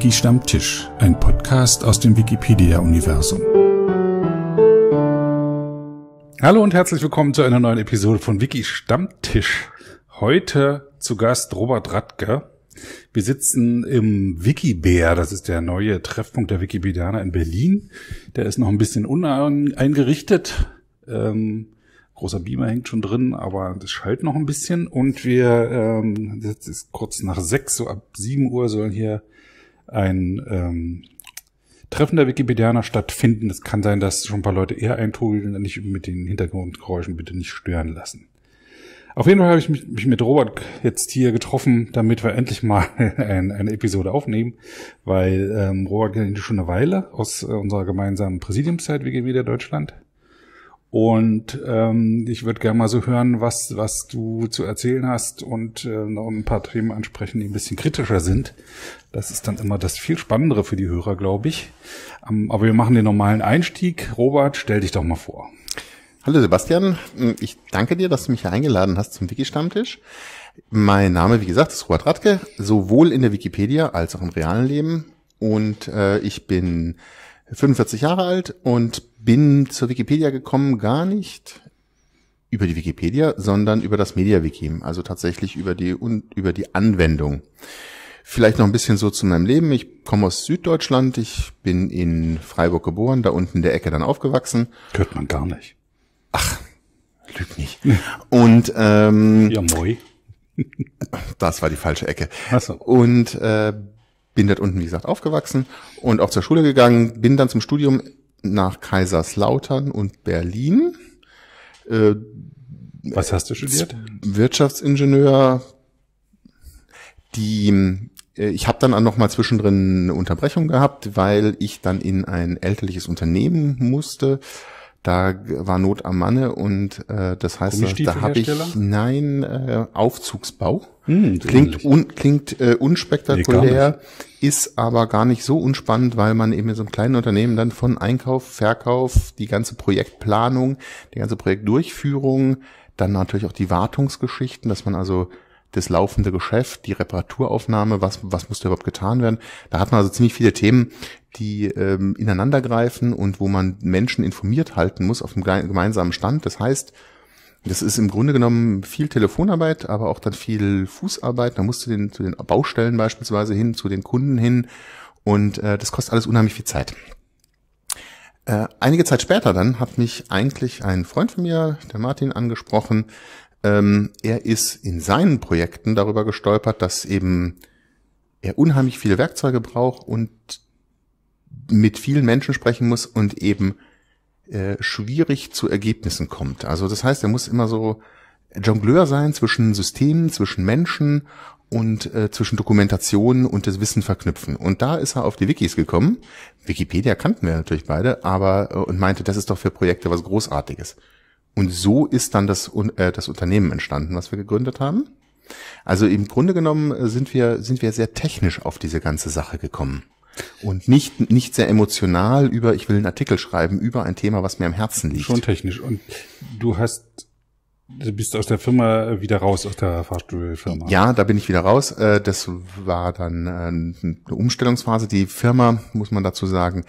Wiki-Stammtisch, ein Podcast aus dem Wikipedia-Universum. Hallo und herzlich willkommen zu einer neuen Episode von Wiki-Stammtisch. Heute zu Gast Robert Radke. Wir sitzen im Wikibär, das ist der neue Treffpunkt der Wikipedianer in Berlin. Der ist noch ein bisschen uneingerichtet. Ähm, großer Beamer hängt schon drin, aber das schallt noch ein bisschen. Und wir, ähm, jetzt ist kurz nach sechs, so ab sieben Uhr sollen hier ein ähm, Treffen der Wikipedianer stattfinden. Es kann sein, dass schon ein paar Leute eher eintrudeln und nicht mit den Hintergrundgeräuschen bitte nicht stören lassen. Auf jeden Fall habe ich mich, mit Robert jetzt hier getroffen, damit wir endlich mal ein, eine Episode aufnehmen, weil ähm, Robert kennt ihn schon eine Weile aus äh, unserer gemeinsamen Präsidiumszeit Wikipedia Deutschland. Und ähm, ich würde gerne mal so hören, was, was du zu erzählen hast und äh, noch ein paar Themen ansprechen, die ein bisschen kritischer sind. Das ist dann immer das viel Spannendere für die Hörer, glaube ich. Ähm, aber wir machen den normalen Einstieg. Robert, stell dich doch mal vor. Hallo Sebastian, ähm, ich danke dir, dass du mich hier eingeladen hast zum Wiki-Stammtisch. Mein Name, wie gesagt, ist Robert Radke, sowohl in der Wikipedia als auch im realen Leben. Und äh, ich bin 45 Jahre alt und bin zur Wikipedia gekommen, gar nicht über die Wikipedia, sondern über das MediaWiki, also tatsächlich über die, über die Anwendung. Vielleicht noch ein bisschen so zu meinem Leben. Ich komme aus Süddeutschland. Ich bin in Freiburg geboren, da unten in der Ecke dann aufgewachsen. Hört man gar nicht. Ach, lüg nicht. Und ähm, ja moi. das war die falsche Ecke. Ach so. Und äh, bin dort unten, wie gesagt, aufgewachsen und auch zur Schule gegangen, bin dann zum Studium nach Kaiserslautern und Berlin. Äh, Was hast du studiert? Wirtschaftsingenieur. Die, äh, ich habe dann auch noch mal zwischendrin eine Unterbrechung gehabt, weil ich dann in ein elterliches Unternehmen musste da war Not am Manne und äh, das heißt, da habe ich nein äh, Aufzugsbau. Hm, klingt un, klingt äh, unspektakulär, nee, ist aber gar nicht so unspannend, weil man eben in so einem kleinen Unternehmen dann von Einkauf, Verkauf, die ganze Projektplanung, die ganze Projektdurchführung, dann natürlich auch die Wartungsgeschichten, dass man also das laufende Geschäft, die Reparaturaufnahme, was, was muss da überhaupt getan werden. Da hat man also ziemlich viele Themen, die ähm, ineinandergreifen und wo man Menschen informiert halten muss auf dem gemeinsamen Stand. Das heißt, das ist im Grunde genommen viel Telefonarbeit, aber auch dann viel Fußarbeit. Da musst du den, zu den Baustellen beispielsweise hin, zu den Kunden hin und äh, das kostet alles unheimlich viel Zeit. Äh, einige Zeit später dann hat mich eigentlich ein Freund von mir, der Martin, angesprochen, ähm, er ist in seinen Projekten darüber gestolpert, dass eben er unheimlich viele Werkzeuge braucht und mit vielen Menschen sprechen muss und eben äh, schwierig zu Ergebnissen kommt. Also das heißt, er muss immer so Jongleur sein zwischen Systemen, zwischen Menschen und äh, zwischen Dokumentationen und das Wissen verknüpfen. Und da ist er auf die Wikis gekommen. Wikipedia kannten wir natürlich beide, aber äh, und meinte, das ist doch für Projekte was Großartiges. Und so ist dann das, äh, das Unternehmen entstanden, was wir gegründet haben. Also im Grunde genommen äh, sind wir, sind wir sehr technisch auf diese ganze Sache gekommen. Und nicht, nicht sehr emotional über, ich will einen Artikel schreiben, über ein Thema, was mir am Herzen liegt. Schon technisch. Und du hast Du bist aus der Firma wieder raus, aus der Fahrstuhlfirma. Ja, da bin ich wieder raus. Äh, das war dann äh, eine Umstellungsphase. Die Firma, muss man dazu sagen,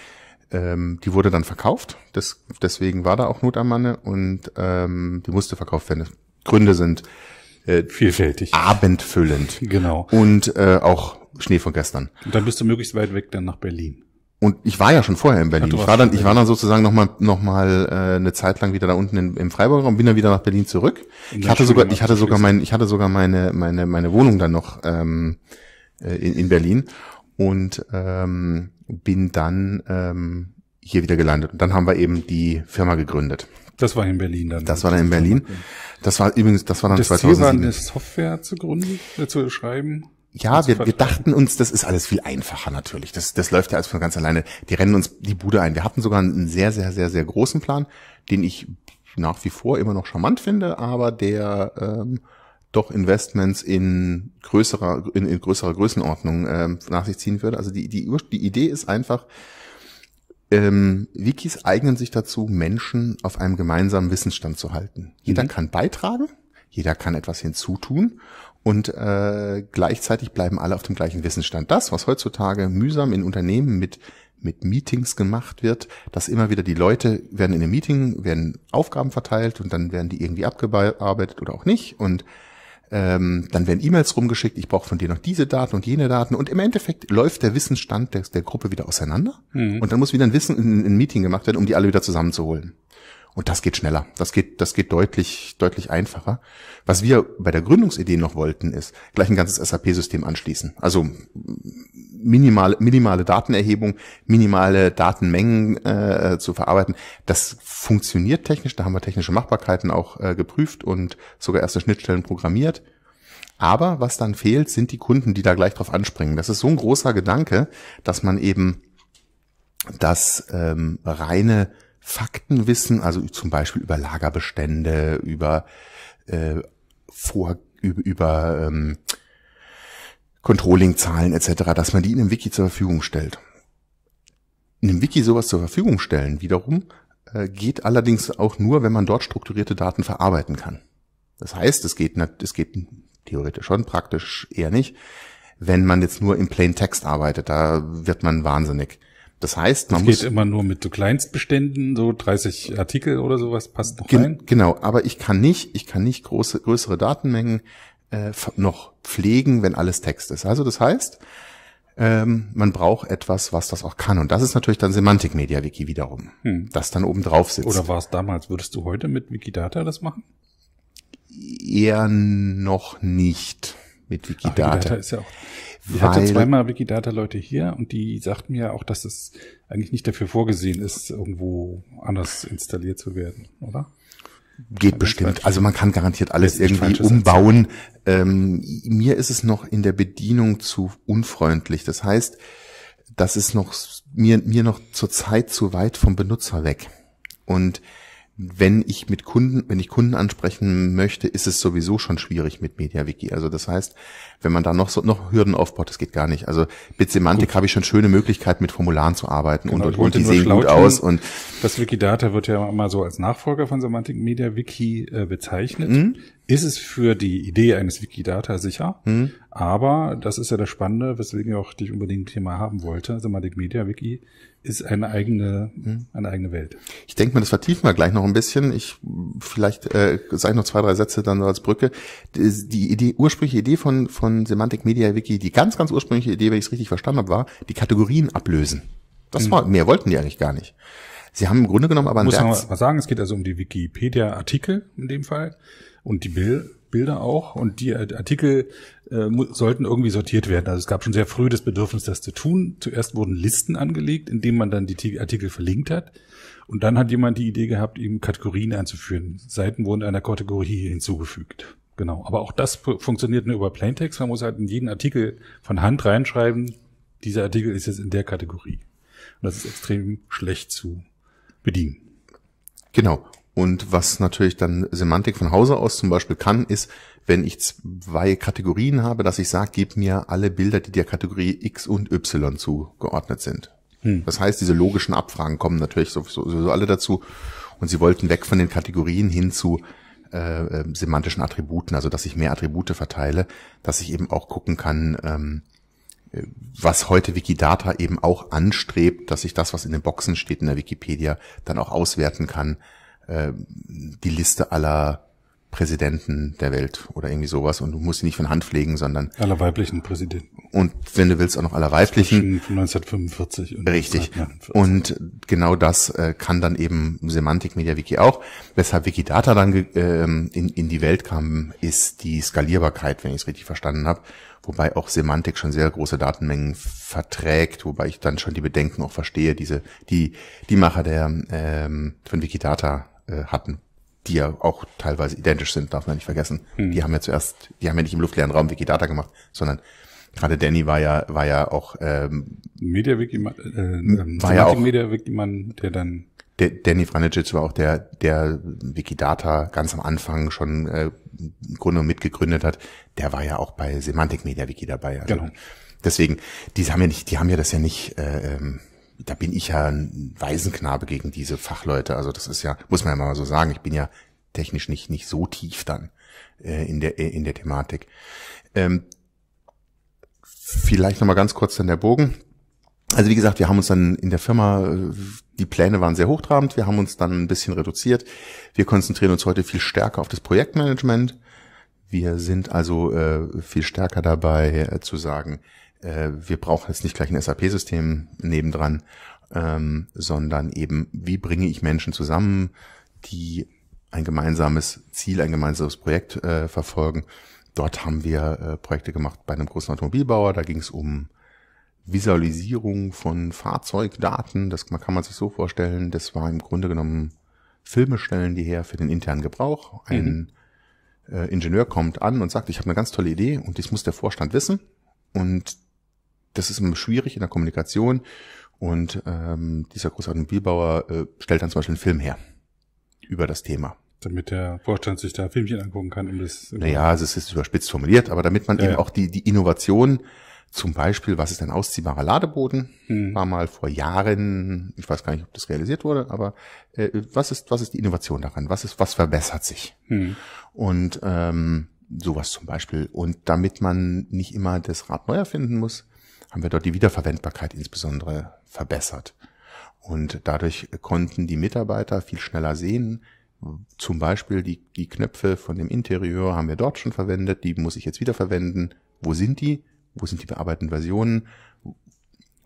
ähm, die wurde dann verkauft, das, deswegen war da auch Not am Manne und ähm, die musste verkauft werden. Gründe sind äh, vielfältig, abendfüllend, genau und äh, auch Schnee von gestern. Und dann bist du möglichst weit weg dann nach Berlin. Und ich war ja schon vorher in Berlin. Ja, ich war dann, ich war dann sozusagen nochmal noch mal, äh, eine Zeit lang wieder da unten in, im Freiburger und bin dann wieder nach Berlin zurück. Ich hatte sogar, ich hatte sogar mein, ich hatte sogar meine, meine, meine Wohnung dann noch ähm, äh, in, in Berlin. Und ähm, bin dann ähm, hier wieder gelandet. Und dann haben wir eben die Firma gegründet. Das war in Berlin dann. Das war dann in Berlin. Das war übrigens, das war dann das 2007. Das Ziel war, eine Software zu gründen, äh, zu schreiben. Ja, wir, wir dachten uns, das ist alles viel einfacher natürlich. Das, das läuft ja alles von ganz alleine. Die rennen uns die Bude ein. Wir hatten sogar einen sehr, sehr, sehr, sehr großen Plan, den ich nach wie vor immer noch charmant finde, aber der ähm, doch Investments in größerer, in, in größerer Größenordnung ähm, nach sich ziehen würde. Also die, die, die Idee ist einfach, ähm, Wikis eignen sich dazu, Menschen auf einem gemeinsamen Wissensstand zu halten. Jeder mhm. kann beitragen, jeder kann etwas hinzutun und äh, gleichzeitig bleiben alle auf dem gleichen Wissensstand. Das, was heutzutage mühsam in Unternehmen mit mit Meetings gemacht wird, dass immer wieder die Leute werden in einem Meeting, werden Aufgaben verteilt und dann werden die irgendwie abgearbeitet oder auch nicht und ähm, dann werden E-Mails rumgeschickt, ich brauche von dir noch diese Daten und jene Daten und im Endeffekt läuft der Wissensstand der, der Gruppe wieder auseinander mhm. und dann muss wieder ein Wissen, in, ein Meeting gemacht werden, um die alle wieder zusammenzuholen. Und das geht schneller. Das geht, das geht deutlich, deutlich einfacher. Was wir bei der Gründungsidee noch wollten, ist gleich ein ganzes SAP-System anschließen. Also mm, minimale, minimale Datenerhebung, minimale Datenmengen äh, zu verarbeiten. Das funktioniert technisch. Da haben wir technische Machbarkeiten auch äh, geprüft und sogar erste Schnittstellen programmiert. Aber was dann fehlt, sind die Kunden, die da gleich drauf anspringen. Das ist so ein großer Gedanke, dass man eben das ähm, reine Faktenwissen, also zum Beispiel über Lagerbestände, über äh, Vor über, über ähm, Controlling-Zahlen etc., dass man die in einem Wiki zur Verfügung stellt. In einem Wiki sowas zur Verfügung stellen wiederum äh, geht allerdings auch nur, wenn man dort strukturierte Daten verarbeiten kann. Das heißt, es geht, es geht theoretisch schon, praktisch eher nicht, wenn man jetzt nur im Plain Text arbeitet. Da wird man wahnsinnig. Das heißt, man das muss. geht immer nur mit so Kleinstbeständen, so 30 Artikel oder sowas passt noch rein. Genau, aber ich kann nicht, ich kann nicht große, größere Datenmengen äh, noch pflegen, wenn alles Text ist. Also das heißt, ähm, man braucht etwas, was das auch kann. Und das ist natürlich dann Semantik Media Wiki wiederum, hm. das dann oben drauf sitzt. Oder war es damals? Würdest du heute mit Wikidata das machen? Eher noch nicht mit Wikidata. Ach, Wikidata ist ja auch ich hatte zweimal Wikidata-Leute hier und die sagten mir auch, dass es eigentlich nicht dafür vorgesehen ist, irgendwo anders installiert zu werden, oder? Geht Aber bestimmt. Also man kann garantiert alles irgendwie umbauen. Ähm, mir ist es noch in der Bedienung zu unfreundlich. Das heißt, das ist noch mir, mir noch zur Zeit zu weit vom Benutzer weg. Und wenn ich mit Kunden, wenn ich Kunden ansprechen möchte, ist es sowieso schon schwierig mit MediaWiki. Also das heißt, wenn man da noch so, noch Hürden aufbaut, das geht gar nicht. Also mit Semantik habe ich schon schöne Möglichkeiten, mit Formularen zu arbeiten genau, und, und, und die sehen gut aus. Und das Wikidata wird ja immer so als Nachfolger von Semantik MediaWiki äh, bezeichnet. Mhm ist es für die Idee eines Wikidata sicher, mhm. aber das ist ja das Spannende, weswegen ich auch dich unbedingt hier mal haben wollte. Semantic Media Wiki ist eine eigene, mhm. eine eigene Welt. Ich denke mal, das vertiefen wir gleich noch ein bisschen. Ich vielleicht äh, sage ich noch zwei, drei Sätze dann als Brücke. Die, die Idee, ursprüngliche Idee von von Semantic Media Wiki, die ganz, ganz ursprüngliche Idee, wenn ich es richtig verstanden habe, war die Kategorien ablösen. Das mhm. war mehr wollten die eigentlich gar nicht. Sie haben im Grunde genommen aber ein Muss man mal sagen, es geht also um die Wikipedia-Artikel in dem Fall und die Bill Bilder auch und die Artikel äh, sollten irgendwie sortiert werden. Also es gab schon sehr früh das Bedürfnis, das zu tun. Zuerst wurden Listen angelegt, indem man dann die Artikel verlinkt hat. Und dann hat jemand die Idee gehabt, eben Kategorien einzuführen. Seiten wurden einer Kategorie hinzugefügt. Genau. Aber auch das funktioniert nur über Plaintext. Man muss halt in jeden Artikel von Hand reinschreiben, dieser Artikel ist jetzt in der Kategorie. Und das ist extrem schlecht zu bedienen. Genau. Und was natürlich dann Semantik von Hause aus zum Beispiel kann, ist, wenn ich zwei Kategorien habe, dass ich sage, gib mir alle Bilder, die der Kategorie X und Y zugeordnet sind. Hm. Das heißt, diese logischen Abfragen kommen natürlich sowieso alle dazu. Und sie wollten weg von den Kategorien hin zu äh, äh, semantischen Attributen, also dass ich mehr Attribute verteile, dass ich eben auch gucken kann, ähm, äh, was heute Wikidata eben auch anstrebt, dass ich das, was in den Boxen steht in der Wikipedia, dann auch auswerten kann, ähm, die Liste aller Präsidenten der Welt oder irgendwie sowas und du musst sie nicht von Hand pflegen, sondern aller weiblichen Präsidenten. Und wenn du willst, auch noch aller weiblichen. Von 1945 und Richtig. 1949. Und genau das äh, kann dann eben Semantik Media Wiki auch. Weshalb Wikidata dann ähm, in, in die Welt kam, ist die Skalierbarkeit, wenn ich es richtig verstanden habe. Wobei auch Semantik schon sehr große Datenmengen verträgt, wobei ich dann schon die Bedenken auch verstehe, diese, die, die Macher der ähm, von Wikidata äh, hatten, die ja auch teilweise identisch sind, darf man nicht vergessen. Hm. Die haben ja zuerst, die haben ja nicht im luftleeren Raum Wikidata gemacht, sondern gerade Danny war ja, war ja auch ähm, Media Wiki, äh, war ja ähm, auch Media Wiki Mann, der dann der, Danny Franicic war auch der, der Wikidata ganz am Anfang schon äh, im Grunde mitgegründet hat. Der war ja auch bei Semantic Media Wiki dabei. Also genau. Deswegen, die haben ja nicht, die haben ja das ja nicht äh, ähm, da bin ich ja ein Waisenknabe gegen diese Fachleute. Also das ist ja, muss man ja mal so sagen, ich bin ja technisch nicht, nicht so tief dann äh, in, der, äh, in der Thematik. Ähm, vielleicht nochmal ganz kurz dann der Bogen. Also wie gesagt, wir haben uns dann in der Firma, äh, die Pläne waren sehr hochtrabend, wir haben uns dann ein bisschen reduziert. Wir konzentrieren uns heute viel stärker auf das Projektmanagement. Wir sind also äh, viel stärker dabei äh, zu sagen, äh, wir brauchen jetzt nicht gleich ein SAP-System nebendran, ähm, sondern eben, wie bringe ich Menschen zusammen, die ein gemeinsames Ziel, ein gemeinsames Projekt äh, verfolgen. Dort haben wir äh, Projekte gemacht bei einem großen Automobilbauer. Da ging es um Visualisierung von Fahrzeugdaten. Das man, kann man sich so vorstellen. Das war im Grunde genommen Filme stellen die her für den internen Gebrauch. Ein mhm. äh, Ingenieur kommt an und sagt, ich habe eine ganz tolle Idee und das muss der Vorstand wissen. Und das ist immer schwierig in der Kommunikation und ähm, dieser große Automobilbauer äh, stellt dann zum Beispiel einen Film her über das Thema. Damit der Vorstand sich da Filmchen angucken kann, um das. Naja, also es ist überspitzt formuliert, aber damit man ja, eben ja. auch die, die Innovation, zum Beispiel, was ist ein ausziehbarer Ladeboden? Mhm. War mal vor Jahren, ich weiß gar nicht, ob das realisiert wurde, aber äh, was ist, was ist die Innovation daran? Was ist, was verbessert sich? Mhm. Und ähm, sowas zum Beispiel. Und damit man nicht immer das Rad neu erfinden muss, haben wir dort die Wiederverwendbarkeit insbesondere verbessert. Und dadurch konnten die Mitarbeiter viel schneller sehen, zum Beispiel die, die Knöpfe von dem Interieur haben wir dort schon verwendet, die muss ich jetzt wieder verwenden. Wo sind die? Wo sind die bearbeiteten Versionen?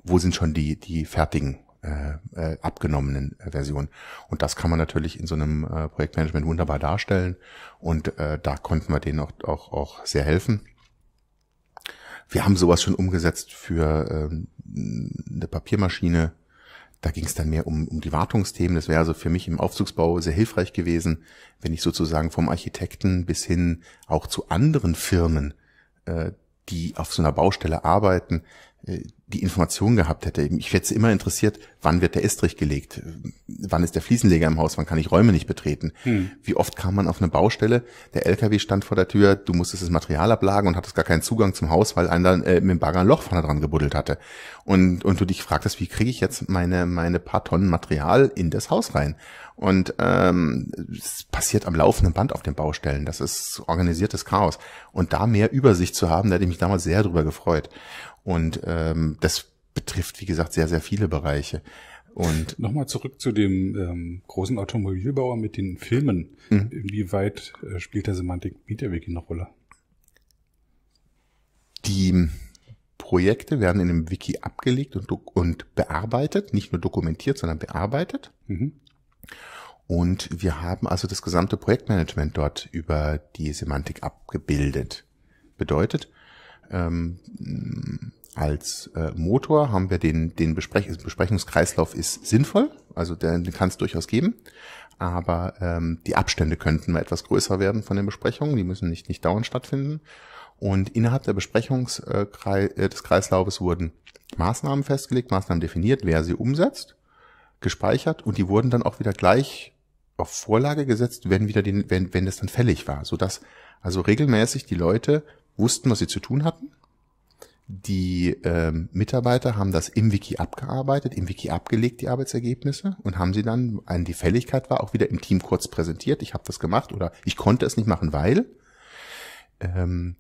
Wo sind schon die, die fertigen, äh, äh abgenommenen äh, Versionen? Und das kann man natürlich in so einem äh, Projektmanagement wunderbar darstellen. Und äh, da konnten wir denen auch, auch, auch sehr helfen. Wir haben sowas schon umgesetzt für ähm, eine Papiermaschine. Da ging es dann mehr um, um die Wartungsthemen. Das wäre also für mich im Aufzugsbau sehr hilfreich gewesen, wenn ich sozusagen vom Architekten bis hin auch zu anderen Firmen, äh, die auf so einer Baustelle arbeiten, äh, die Information gehabt hätte. Ich hätte immer interessiert, wann wird der Estrich gelegt? Wann ist der Fliesenleger im Haus? Wann kann ich Räume nicht betreten? Hm. Wie oft kam man auf eine Baustelle? Der LKW stand vor der Tür, du musstest das Material ablagen und hattest gar keinen Zugang zum Haus, weil einer äh, mit dem Bagger ein Loch vorne dran gebuddelt hatte. Und, und du dich fragtest, wie kriege ich jetzt meine, meine paar Tonnen Material in das Haus rein? Und ähm, es passiert am laufenden Band auf den Baustellen. Das ist organisiertes Chaos. Und da mehr Übersicht zu haben, da hätte ich mich damals sehr drüber gefreut. Und ähm, das betrifft, wie gesagt, sehr, sehr viele Bereiche. Und nochmal zurück zu dem ähm, großen Automobilbauer mit den Filmen. Mhm. Inwieweit äh, spielt der Semantik Media Wiki eine Rolle? Die Projekte werden in dem Wiki abgelegt und, und bearbeitet, nicht nur dokumentiert, sondern bearbeitet. Mhm. Und wir haben also das gesamte Projektmanagement dort über die Semantik abgebildet. Bedeutet, ähm, als äh, Motor haben wir den, den Besprech Besprechungskreislauf ist sinnvoll, also den, den kann es durchaus geben, aber ähm, die Abstände könnten mal etwas größer werden von den Besprechungen, die müssen nicht, nicht dauernd stattfinden. Und innerhalb der Besprechungs äh, äh, des Kreislaufes wurden Maßnahmen festgelegt, Maßnahmen definiert, wer sie umsetzt, gespeichert und die wurden dann auch wieder gleich auf Vorlage gesetzt, wenn wieder den, wenn, wenn das dann fällig war, sodass also regelmäßig die Leute wussten, was sie zu tun hatten. Die ähm, Mitarbeiter haben das im Wiki abgearbeitet, im Wiki abgelegt, die Arbeitsergebnisse, und haben sie dann, an die Fälligkeit war, auch wieder im Team kurz präsentiert. Ich habe das gemacht oder ich konnte es nicht machen, weil. Ähm,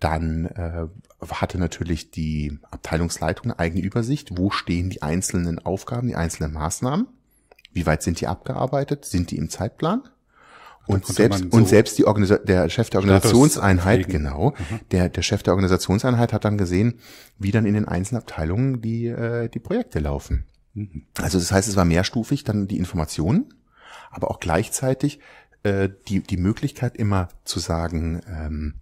dann äh, hatte natürlich die Abteilungsleitung eine eigene Übersicht, wo stehen die einzelnen Aufgaben, die einzelnen Maßnahmen, wie weit sind die abgearbeitet, sind die im Zeitplan und selbst, so und selbst die Organisa der Chef der Organisationseinheit, Status genau, mhm. der, der Chef der Organisationseinheit hat dann gesehen, wie dann in den einzelnen Abteilungen die, äh, die Projekte laufen. Mhm. Also das heißt, es war mehrstufig, dann die Informationen, aber auch gleichzeitig äh, die, die Möglichkeit immer zu sagen, ähm,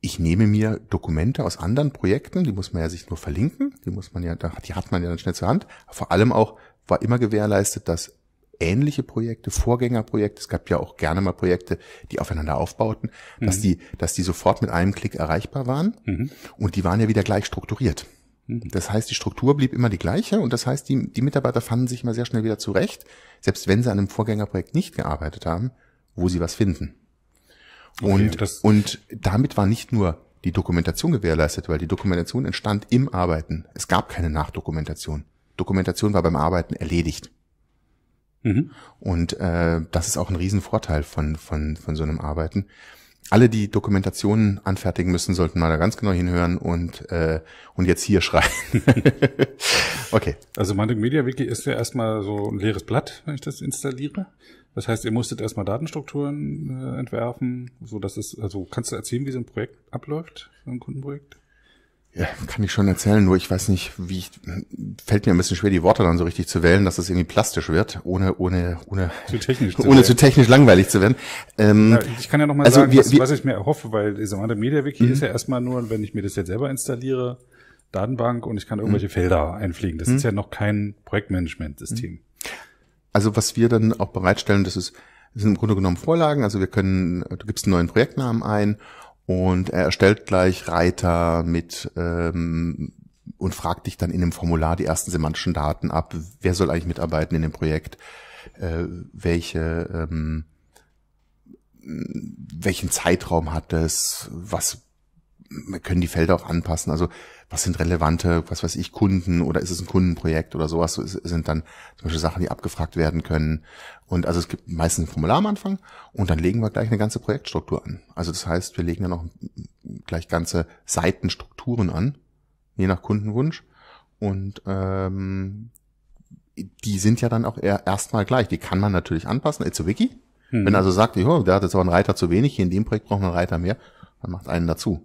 ich nehme mir Dokumente aus anderen Projekten, die muss man ja sich nur verlinken, die muss man ja, die hat man ja dann schnell zur Hand. Vor allem auch war immer gewährleistet, dass ähnliche Projekte, Vorgängerprojekte, es gab ja auch gerne mal Projekte, die aufeinander aufbauten, mhm. dass die, dass die sofort mit einem Klick erreichbar waren mhm. und die waren ja wieder gleich strukturiert. Mhm. Das heißt, die Struktur blieb immer die gleiche und das heißt, die, die Mitarbeiter fanden sich immer sehr schnell wieder zurecht, selbst wenn sie an einem Vorgängerprojekt nicht gearbeitet haben, wo sie was finden. Und, okay, und damit war nicht nur die Dokumentation gewährleistet, weil die Dokumentation entstand im Arbeiten. Es gab keine Nachdokumentation. Dokumentation war beim Arbeiten erledigt. Mhm. Und äh, das ist auch ein Riesenvorteil von, von, von so einem Arbeiten. Alle, die Dokumentationen anfertigen müssen, sollten mal da ganz genau hinhören und, äh, und jetzt hier schreiben. okay. Also Mantic Media Wiki ist ja erstmal so ein leeres Blatt, wenn ich das installiere. Das heißt, ihr musstet erstmal Datenstrukturen äh, entwerfen, so dass es, also kannst du erzählen, wie so ein Projekt abläuft, so ein Kundenprojekt? Ja, kann ich schon erzählen, nur ich weiß nicht, wie ich, fällt mir ein bisschen schwer, die Worte dann so richtig zu wählen, dass es das irgendwie plastisch wird, ohne, ohne, ohne, zu technisch, ohne zu, technisch langweilig zu werden. Ähm, ja, ich kann ja nochmal also sagen, wir, was, wir, was, ich mir erhoffe, weil dieser Media Wiki mhm. ist ja erstmal nur, wenn ich mir das jetzt selber installiere, Datenbank und ich kann irgendwelche mhm. Felder einfliegen. Das mhm. ist ja noch kein Projektmanagement-System. Mhm. Also was wir dann auch bereitstellen, das ist, sind im Grunde genommen Vorlagen, also wir können, äh, du gibst einen neuen Projektnamen ein und er erstellt gleich Reiter mit ähm, und fragt dich dann in dem Formular die ersten semantischen Daten ab. Wer soll eigentlich mitarbeiten in dem Projekt? Äh, welche ähm, welchen Zeitraum hat es? Was wir können die Felder auch anpassen. Also was sind relevante, was weiß ich, Kunden oder ist es ein Kundenprojekt oder sowas? So sind dann zum Beispiel Sachen, die abgefragt werden können. Und also es gibt meistens ein Formular am Anfang und dann legen wir gleich eine ganze Projektstruktur an. Also das heißt, wir legen dann auch gleich ganze Seitenstrukturen an, je nach Kundenwunsch. Und ähm, die sind ja dann auch erstmal gleich. Die kann man natürlich anpassen. It's a Wiki. Hm. Wenn also sagt, jo, der hat jetzt aber einen Reiter zu wenig, hier in dem Projekt braucht man einen Reiter mehr, dann macht einen dazu.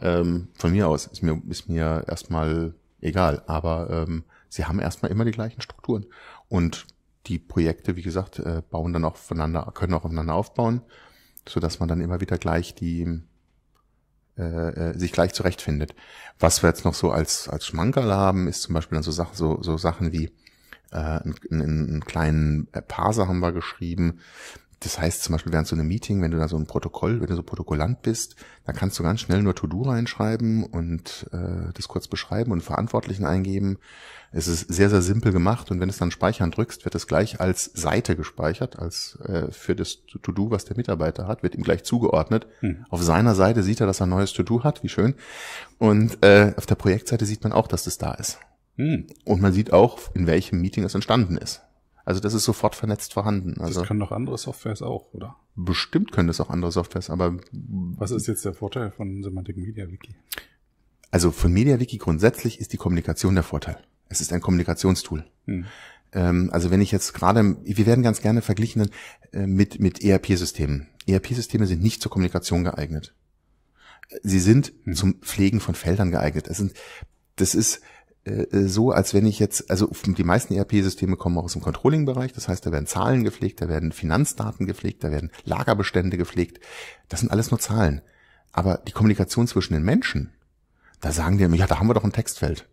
Ähm, von mir aus ist mir, ist mir erstmal egal, aber ähm, sie haben erstmal immer die gleichen Strukturen. Und die Projekte, wie gesagt, äh, bauen dann auch voneinander, können auch aufeinander aufbauen, so dass man dann immer wieder gleich die äh, äh, sich gleich zurechtfindet. Was wir jetzt noch so als als Schmankerl haben, ist zum Beispiel dann so Sachen so, so Sachen wie äh, einen, einen kleinen Parser haben wir geschrieben, das heißt zum Beispiel während so einem Meeting, wenn du da so ein Protokoll, wenn du so Protokollant bist, dann kannst du ganz schnell nur To-Do reinschreiben und äh, das kurz beschreiben und Verantwortlichen eingeben. Es ist sehr, sehr simpel gemacht und wenn du es dann Speichern drückst, wird es gleich als Seite gespeichert, als äh, für das To-Do, was der Mitarbeiter hat, wird ihm gleich zugeordnet. Hm. Auf seiner Seite sieht er, dass er ein neues To-Do hat, wie schön. Und äh, auf der Projektseite sieht man auch, dass das da ist. Hm. Und man sieht auch, in welchem Meeting es entstanden ist. Also das ist sofort vernetzt vorhanden. Also das können doch andere Softwares auch, oder? Bestimmt können das auch andere Softwares, aber... Was ist jetzt der Vorteil von Semantic Media Wiki? Also von MediaWiki grundsätzlich ist die Kommunikation der Vorteil. Es ist ein Kommunikationstool. Hm. Ähm, also wenn ich jetzt gerade, wir werden ganz gerne verglichen äh, mit, mit ERP-Systemen. ERP-Systeme sind nicht zur Kommunikation geeignet. Äh, sie sind hm. zum Pflegen von Feldern geeignet. Das, sind, das ist, äh, so, als wenn ich jetzt, also die meisten ERP-Systeme kommen aus dem Controlling-Bereich, das heißt, da werden Zahlen gepflegt, da werden Finanzdaten gepflegt, da werden Lagerbestände gepflegt. Das sind alles nur Zahlen. Aber die Kommunikation zwischen den Menschen, da sagen die ja, da haben wir doch ein Textfeld.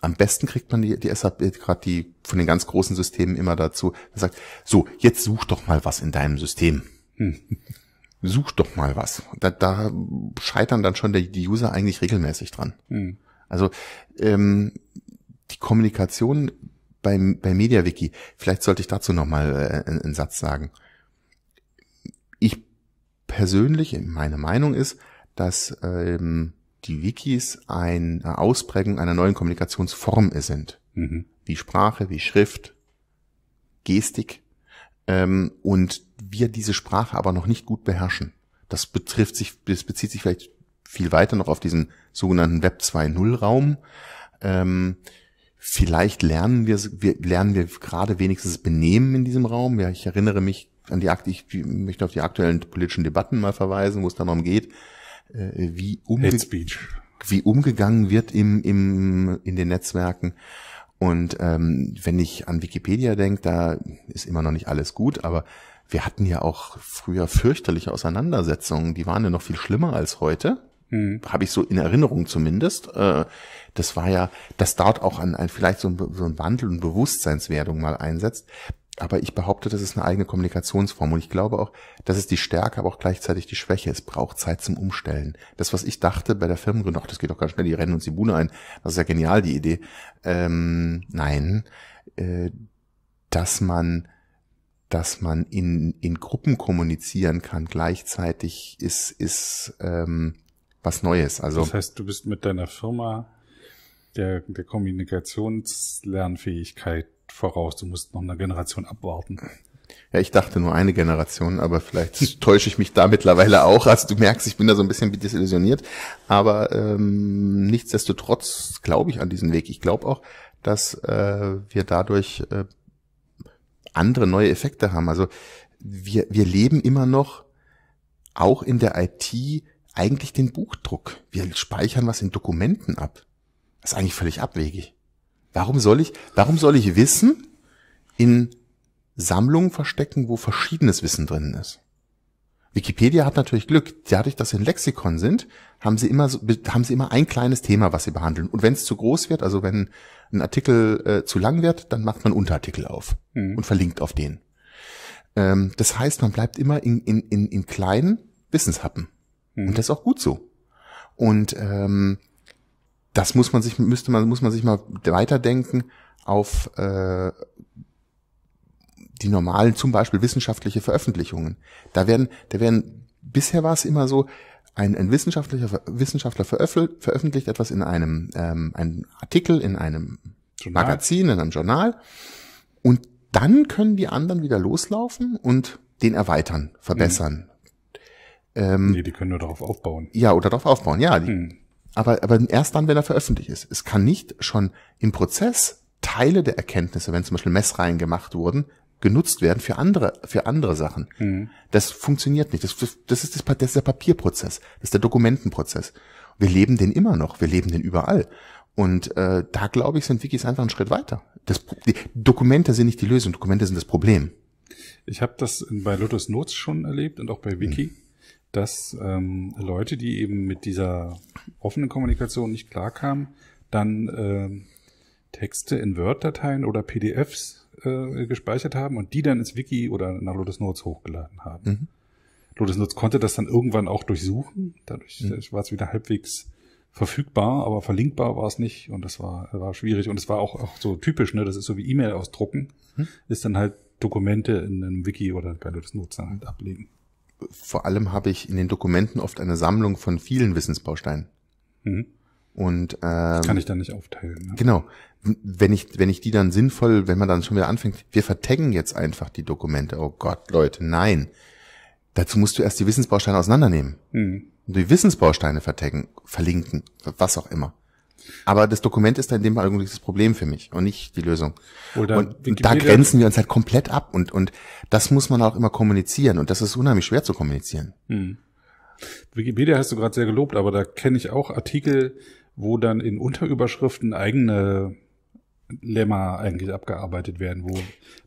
Am besten kriegt man die, die SAP, äh, gerade die von den ganz großen Systemen immer dazu, der sagt, so, jetzt such doch mal was in deinem System. Hm. Such doch mal was. Da, da scheitern dann schon die User eigentlich regelmäßig dran. Hm. Also ähm, die Kommunikation beim, bei MediaWiki, vielleicht sollte ich dazu nochmal äh, einen Satz sagen. Ich persönlich, meine Meinung ist, dass ähm, die Wikis eine Ausprägung einer neuen Kommunikationsform sind. Mhm. Wie Sprache, wie Schrift, Gestik. Ähm, und wir diese Sprache aber noch nicht gut beherrschen. Das betrifft sich, das bezieht sich vielleicht viel weiter noch auf diesen sogenannten Web 2.0 Raum. Ähm, vielleicht lernen wir, wir, lernen wir gerade wenigstens Benehmen in diesem Raum. Ja, ich erinnere mich an die, ich möchte auf die aktuellen politischen Debatten mal verweisen, wo es darum geht, äh, wie, umge wie umgegangen wird im, im, in den Netzwerken. Und ähm, wenn ich an Wikipedia denke, da ist immer noch nicht alles gut, aber wir hatten ja auch früher fürchterliche Auseinandersetzungen, die waren ja noch viel schlimmer als heute. Hm. Habe ich so in Erinnerung zumindest. Äh, das war ja, das dort auch an ein, vielleicht so ein, so ein Wandel und Bewusstseinswerdung mal einsetzt. Aber ich behaupte, das ist eine eigene Kommunikationsform. Und ich glaube auch, das ist die Stärke, aber auch gleichzeitig die Schwäche. Es braucht Zeit zum Umstellen. Das, was ich dachte bei der Firmengründung, ach, das geht doch ganz schnell, die rennen uns die Bühne ein. Das ist ja genial, die Idee. Ähm, nein, äh, dass man dass man in, in Gruppen kommunizieren kann gleichzeitig ist, ist ähm, was Neues. Also das heißt, du bist mit deiner Firma der, der Kommunikationslernfähigkeit voraus. Du musst noch eine Generation abwarten. Ja, ich dachte nur eine Generation, aber vielleicht täusche ich mich da mittlerweile auch. Also du merkst, ich bin da so ein bisschen desillusioniert. Aber ähm, nichtsdestotrotz glaube ich an diesen Weg. Ich glaube auch, dass äh, wir dadurch äh, andere neue Effekte haben. Also wir, wir leben immer noch auch in der IT eigentlich den Buchdruck? Wir speichern was in Dokumenten ab. Das ist eigentlich völlig abwegig. Warum soll ich, warum soll ich Wissen in Sammlungen verstecken, wo verschiedenes Wissen drin ist? Wikipedia hat natürlich Glück. Dadurch, dass sie ein Lexikon sind, haben sie immer, haben sie immer ein kleines Thema, was sie behandeln. Und wenn es zu groß wird, also wenn ein Artikel äh, zu lang wird, dann macht man Unterartikel auf mhm. und verlinkt auf den. Ähm, das heißt, man bleibt immer in, in, in, in kleinen Wissenshappen. Mhm. Und das ist auch gut so. Und ähm, das muss man sich, müsste man, muss man sich mal weiterdenken auf äh, die normalen, zum Beispiel wissenschaftliche Veröffentlichungen. Da werden, da werden, bisher war es immer so, ein, ein wissenschaftlicher Wissenschaftler veröffentlicht etwas in einem, ähm, einen Artikel, in einem Journal. Magazin, in einem Journal. Und dann können die anderen wieder loslaufen und den erweitern, verbessern, mhm. Ähm, nee, die können nur darauf aufbauen. Ja, oder darauf aufbauen, ja. Die, hm. aber, aber erst dann, wenn er veröffentlicht ist. Es kann nicht schon im Prozess Teile der Erkenntnisse, wenn zum Beispiel Messreihen gemacht wurden, genutzt werden für andere, für andere Sachen. Mhm. Das funktioniert nicht. Das, das, ist das, das ist der Papierprozess, das ist der Dokumentenprozess. Wir leben den immer noch, wir leben den überall. Und äh, da glaube ich, sind Wikis einfach einen Schritt weiter. Das, die Dokumente sind nicht die Lösung, Dokumente sind das Problem. Ich habe das bei Lotus Notes schon erlebt und auch bei Wiki. Mhm dass ähm, Leute, die eben mit dieser offenen Kommunikation nicht klarkamen, dann äh, Texte in Word-Dateien oder PDFs äh, gespeichert haben und die dann ins Wiki oder nach Lotus Notes hochgeladen haben. Mhm. Lotus Notes konnte das dann irgendwann auch durchsuchen, dadurch mhm. Äh, war es wieder halbwegs verfügbar, aber verlinkbar war es nicht und das war, war schwierig und es war auch, auch so typisch, ne? das ist so wie E-Mail ausdrucken, mhm. ist dann halt Dokumente in einem Wiki oder bei Lotus Notes dann halt ablegen vor allem habe ich in den Dokumenten oft eine Sammlung von vielen Wissensbausteinen. Mhm. Und ähm, das kann ähm, ich dann nicht aufteilen. Ne? Genau. Wenn ich, wenn ich die dann sinnvoll, wenn man dann schon wieder anfängt, wir vertaggen jetzt einfach die Dokumente. Oh Gott, Leute, nein. Dazu musst du erst die Wissensbausteine auseinandernehmen. Mhm. Und die Wissensbausteine vertaggen, verlinken, was auch immer. Aber das Dokument ist da in dem Augenblick das Problem für mich und nicht die Lösung. Oder und Wikipedia. da grenzen wir uns halt komplett ab und, und das muss man auch immer kommunizieren und das ist unheimlich schwer zu kommunizieren. Hm. Wikipedia hast du gerade sehr gelobt, aber da kenne ich auch Artikel, wo dann in Unterüberschriften eigene Lemma eigentlich abgearbeitet werden, wo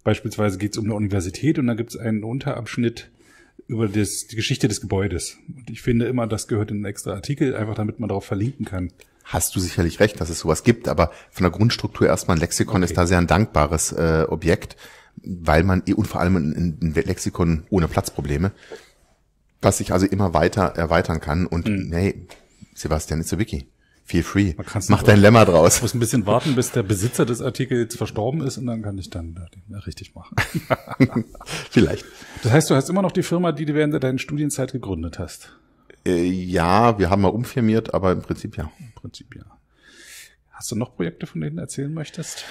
beispielsweise geht es um eine Universität und da gibt es einen Unterabschnitt über das, die Geschichte des Gebäudes. Und ich finde immer, das gehört in einen extra Artikel, einfach damit man darauf verlinken kann hast du sicherlich recht, dass es sowas gibt, aber von der Grundstruktur erstmal ein Lexikon okay. ist da sehr ein dankbares äh, Objekt, weil man und vor allem ein, ein Lexikon ohne Platzprobleme, was sich also immer weiter erweitern kann und mhm. hey, Sebastian ist so Wiki. Feel free. Mach dein Lämmer draus. Ich muss ein bisschen warten, bis der Besitzer des Artikels verstorben ist und dann kann ich dann richtig machen. Vielleicht. Das heißt, du hast immer noch die Firma, die du während deiner Studienzeit gegründet hast. Äh, ja, wir haben mal umfirmiert, aber im Prinzip ja. Prinzip ja. Hast du noch Projekte, von denen erzählen möchtest?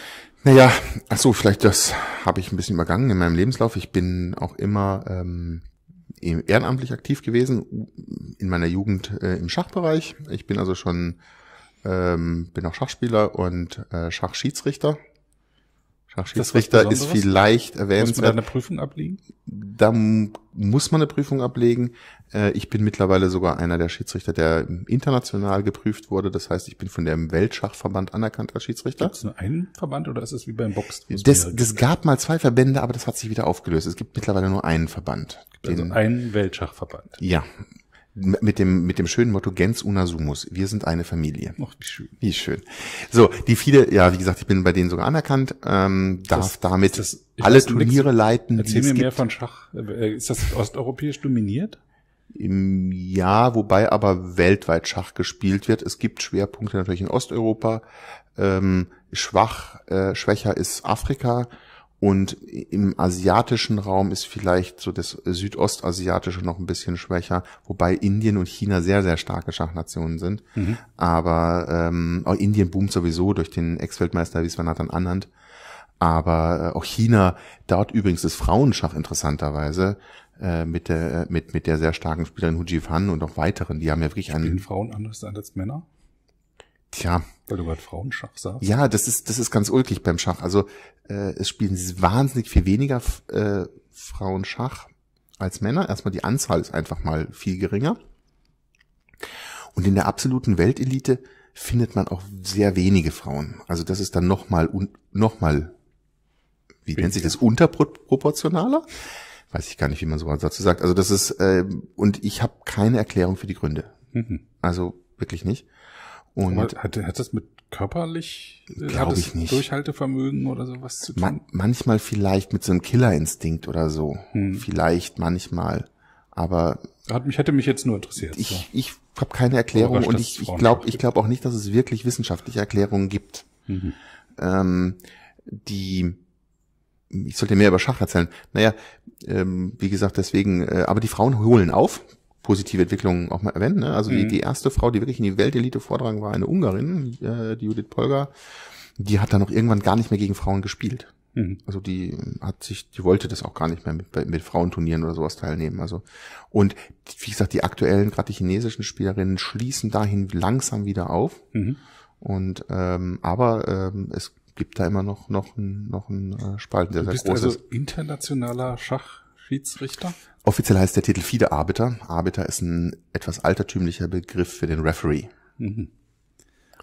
Naja, achso, vielleicht das habe ich ein bisschen übergangen in meinem Lebenslauf. Ich bin auch immer ähm, ehrenamtlich aktiv gewesen, in meiner Jugend äh, im Schachbereich. Ich bin also schon, ähm, bin auch Schachspieler und äh, Schachschiedsrichter Schachschiedsrichter ist, vielleicht erwähnt. Muss man da eine Prüfung ablegen? Da muss man eine Prüfung ablegen. Äh, ich bin mittlerweile sogar einer der Schiedsrichter, der international geprüft wurde. Das heißt, ich bin von dem Weltschachverband anerkannt als Schiedsrichter. Gibt es nur einen Verband oder ist es wie beim Box? Das, das gab mal zwei Verbände, aber das hat sich wieder aufgelöst. Es gibt mittlerweile nur einen Verband. Also Den, also einen Weltschachverband. Ja, mit dem, mit dem schönen Motto Gens Unasumus. Wir sind eine Familie. Ach, wie schön. Wie schön. So, die viele, ja, wie gesagt, ich bin bei denen sogar anerkannt, ähm, darf das, damit das, alle Turniere nix. leiten. Erzähl mir mehr gibt. von Schach. Äh, ist das osteuropäisch dominiert? Im Jahr, wobei aber weltweit Schach gespielt wird. Es gibt Schwerpunkte natürlich in Osteuropa. Ähm, schwach, äh, schwächer ist Afrika. Und im asiatischen Raum ist vielleicht so das Südostasiatische noch ein bisschen schwächer, wobei Indien und China sehr, sehr starke Schachnationen sind. Mhm. Aber ähm, auch oh, Indien boomt sowieso durch den Ex-Weltmeister Viswanathan Anand. Aber äh, auch China, dort übrigens ist Frauenschach interessanterweise äh, mit, der, äh, mit, mit der sehr starken Spielerin Hu Jifan und auch weiteren, die haben ja wirklich einen... Spielen Frauen anders als Männer? Tja. Weil du gerade Frauenschach sagst. Ja, das ist, das ist ganz ulkig beim Schach. Also äh, es spielen wahnsinnig viel weniger äh, Frauen Schach als Männer. Erstmal die Anzahl ist einfach mal viel geringer. Und in der absoluten Weltelite findet man auch sehr wenige Frauen. Also das ist dann nochmal, mal, wie Weniger. nennt sich das, unterproportionaler? Weiß ich gar nicht, wie man so dazu sagt. Also das ist, äh, und ich habe keine Erklärung für die Gründe. Mhm. Also wirklich nicht. Und Aber hat, hat das mit körperlich äh, glaube ich nicht Durchhaltevermögen oder sowas zu tun? Man, manchmal vielleicht mit so einem Killerinstinkt oder so. Hm. Vielleicht manchmal, aber hat mich hätte mich jetzt nur interessiert. Ich, so. ich habe keine Erklärung Überrascht, und ich ich glaube ich glaub auch nicht, dass es wirklich wissenschaftliche Erklärungen gibt. Mhm. Ähm, die ich sollte mehr über Schach erzählen. Naja, ähm, wie gesagt, deswegen, äh, aber die Frauen holen auf, positive Entwicklungen auch mal erwähnen. Ne? Also mhm. die, die erste Frau, die wirklich in die Weltelite vordrang, war eine Ungarin, äh, die Judith Polger. Die hat dann auch irgendwann gar nicht mehr gegen Frauen gespielt. Mhm. Also die hat sich, die wollte das auch gar nicht mehr mit, mit Frauenturnieren oder sowas teilnehmen. Also und wie gesagt, die aktuellen, gerade die chinesischen Spielerinnen schließen dahin langsam wieder auf. Mhm. Und ähm, aber ähm, es gibt da immer noch noch ein, noch ein äh, Spalten, der du bist sehr groß also ist. internationaler Schachschiedsrichter? Offiziell heißt der Titel FIDE Arbiter. Arbiter ist ein etwas altertümlicher Begriff für den Referee. Mhm.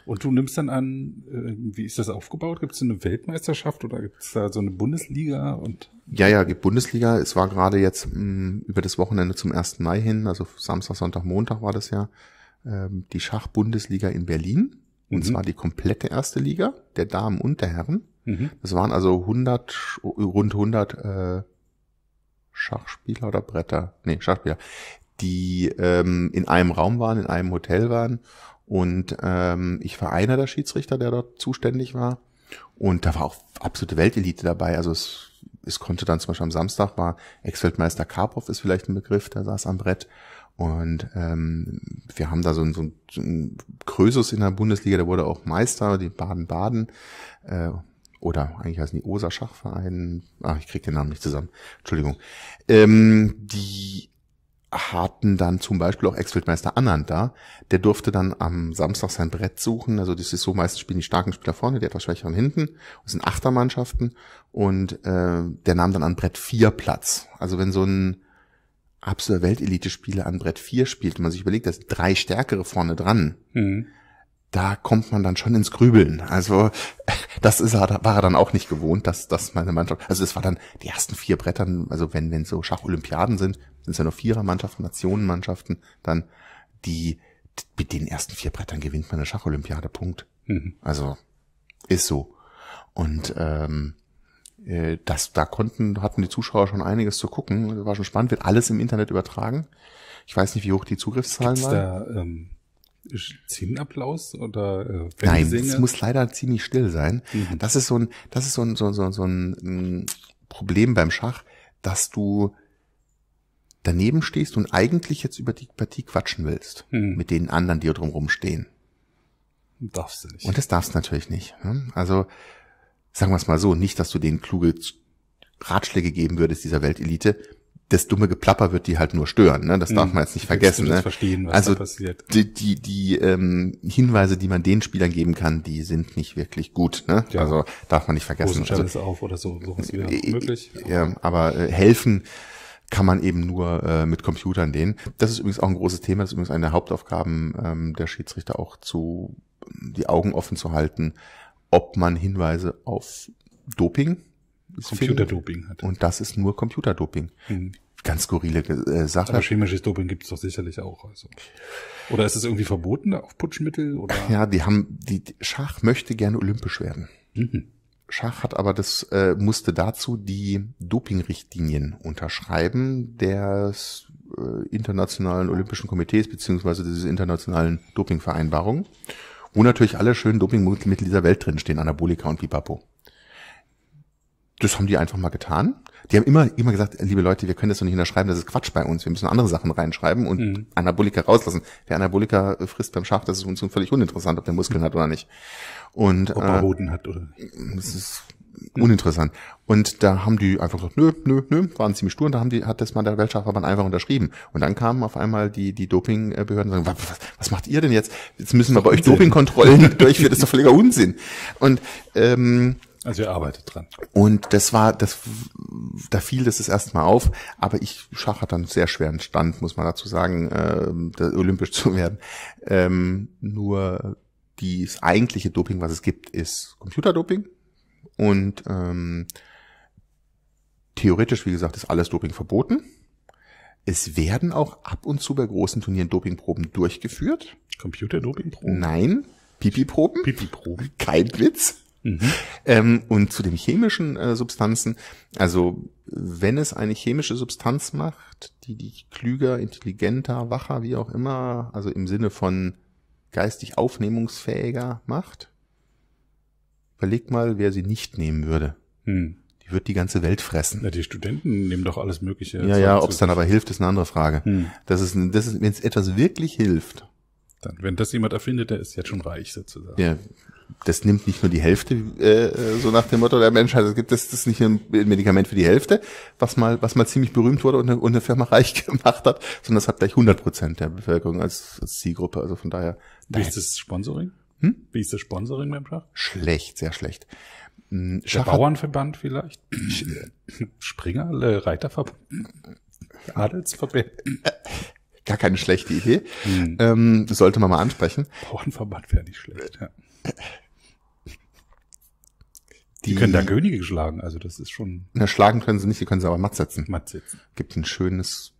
Und du nimmst dann an, äh, wie ist das aufgebaut? Gibt es eine Weltmeisterschaft oder gibt es da so eine Bundesliga? Und ja, ja, gibt Bundesliga. Es war gerade jetzt mh, mm, über das Wochenende zum 1. Mai hin, also Samstag, Sonntag, Montag war das ja, ähm, die Schachbundesliga in Berlin. Mhm. Und zwar die komplette erste Liga der Damen und der Herren. Mhm. Das waren also 100, rund 100 äh, Schachspieler oder Bretter, nee, Schachspieler, die ähm, in einem Raum waren, in einem Hotel waren. Und ähm, ich war einer der Schiedsrichter, der dort zuständig war. Und da war auch absolute Weltelite dabei. Also es, es konnte dann zum Beispiel am Samstag war Ex-Weltmeister Karpov ist vielleicht ein Begriff, der saß am Brett. Und ähm, wir haben da so, so, so ein Krösus in der Bundesliga, der wurde auch Meister, die Baden-Baden. Äh, oder eigentlich heißen die OSA Schachverein, ah, ich krieg den Namen nicht zusammen, Entschuldigung, ähm, die hatten dann zum Beispiel auch Ex-Weltmeister Anand da, der durfte dann am Samstag sein Brett suchen, also das ist so, meistens spielen die starken Spieler vorne, die etwas schwächeren hinten, das sind Achtermannschaften und äh, der nahm dann an Brett 4 Platz, also wenn so ein absoluter Weltelite-Spieler an Brett 4 spielt und man sich überlegt, da sind drei stärkere vorne dran, mhm da kommt man dann schon ins Grübeln. Also das ist er, war er dann auch nicht gewohnt, dass dass meine Mannschaft. Also es war dann die ersten vier Brettern. Also wenn wenn so Schacholympiaden sind, sind es ja nur Vierermannschaften, Nationenmannschaften. Dann die mit den ersten vier Brettern gewinnt man eine Schacholympiade. Punkt. Mhm. Also ist so. Und ähm, äh, das, da konnten, hatten die Zuschauer schon einiges zu gucken. war schon spannend. Wird alles im Internet übertragen. Ich weiß nicht, wie hoch die Zugriffszahlen Gibt's waren. Da, ähm Szenenapplaus oder äh, Nein, es muss leider ziemlich still sein. Mhm. Das ist so ein, das ist so ein, so, ein, so, ein, so mm, ein Problem beim Schach, dass du daneben stehst und eigentlich jetzt über die Partie quatschen willst mhm. mit den anderen, die drumherum stehen. Darfst du nicht. Und das darfst du natürlich nicht. Ne? Also sagen wir es mal so, nicht, dass du denen kluge Ratschläge geben würdest dieser Weltelite, das dumme Geplapper wird die halt nur stören. Ne? Das darf mhm. man jetzt nicht vergessen. Ne? Verstehen, also Die, die, die ähm, Hinweise, die man den Spielern geben kann, die sind nicht wirklich gut. Ne? Ja. Also darf man nicht vergessen. Also, ist auf oder so, sowas wieder äh, äh, möglich. Ja, aber äh, helfen kann man eben nur äh, mit Computern denen. Das ist übrigens auch ein großes Thema. Das ist übrigens eine der Hauptaufgaben ähm, der Schiedsrichter auch zu die Augen offen zu halten, ob man Hinweise auf Doping Computerdoping hat. Und das ist nur Computerdoping. Mhm. Ganz skurrile äh, Sache. Aber chemisches Doping gibt es doch sicherlich auch. Also. Oder ist es irgendwie verboten auf Putschmittel? Oder? Ja, die haben, die, Schach möchte gerne olympisch werden. Mhm. Schach hat aber das, äh, musste dazu die Dopingrichtlinien unterschreiben des äh, Internationalen Olympischen Komitees beziehungsweise dieses Internationalen Dopingvereinbarung, wo natürlich alle schönen Dopingmittel dieser Welt drinstehen, Anabolika und Pipapo das haben die einfach mal getan. Die haben immer, immer gesagt, liebe Leute, wir können das doch nicht unterschreiben, das ist Quatsch bei uns. Wir müssen andere Sachen reinschreiben und mhm. Anabolika rauslassen. Wer Anabolika frisst beim Schaf, das ist uns völlig uninteressant, ob der Muskeln mhm. hat oder nicht. Und, ob er äh, Hoden äh, hat oder Das ist mhm. uninteressant. Und da haben die einfach gesagt, nö, nö, nö, waren ziemlich stur und da haben die, hat das mal der Weltschafverband einfach unterschrieben. Und dann kamen auf einmal die, die Dopingbehörden und sagen, was, was macht ihr denn jetzt? Jetzt müssen wir bei euch Dopingkontrollen durchführen, das ist doch völliger Unsinn. Und, ähm, also ihr arbeitet dran. Und das war, das, da fiel das das erste Mal auf, aber ich schach hat dann sehr schweren Stand, muss man dazu sagen, äh, olympisch zu werden. Ähm, nur das eigentliche Doping, was es gibt, ist Computerdoping. Und ähm, theoretisch, wie gesagt, ist alles Doping verboten. Es werden auch ab und zu bei großen Turnieren Dopingproben durchgeführt. Computerdopingproben? Nein, Pipi-Proben. Pipi-Proben. Kein Witz. Mhm. Ähm, und zu den chemischen äh, Substanzen, also wenn es eine chemische Substanz macht, die dich klüger, intelligenter, wacher, wie auch immer, also im Sinne von geistig aufnehmungsfähiger macht, überleg mal, wer sie nicht nehmen würde. Hm. Die wird die ganze Welt fressen. Na, die Studenten nehmen doch alles Mögliche. Ja, ja, ob es dann aber hilft, ist eine andere Frage. Hm. Das ist, das ist, wenn es etwas wirklich hilft, dann, wenn das jemand erfindet, der ist jetzt schon reich sozusagen. Ja, das nimmt nicht nur die Hälfte, äh, äh so nach dem Motto der Menschheit. Es gibt das, das ist nicht ein Medikament für die Hälfte, was mal, was mal ziemlich berühmt wurde und eine, und eine Firma reich gemacht hat, sondern das hat gleich 100 Prozent der Bevölkerung als, als Zielgruppe. Also von daher. Wie ist das Sponsoring? Hm? Wie ist das Sponsoring beim Schach? Schlecht, sehr schlecht. Schach hm, der Bauernverband vielleicht? Springer, äh, Reiterverband, äh, Adelsverband gar keine schlechte Idee. Hm. Ähm, sollte man mal ansprechen. Bauernverband wäre nicht schlecht, ja. Die, die, können da Könige schlagen, also das ist schon. Na, schlagen können sie nicht, die können sie aber matt setzen. Matt setzen. Gibt ein schönes,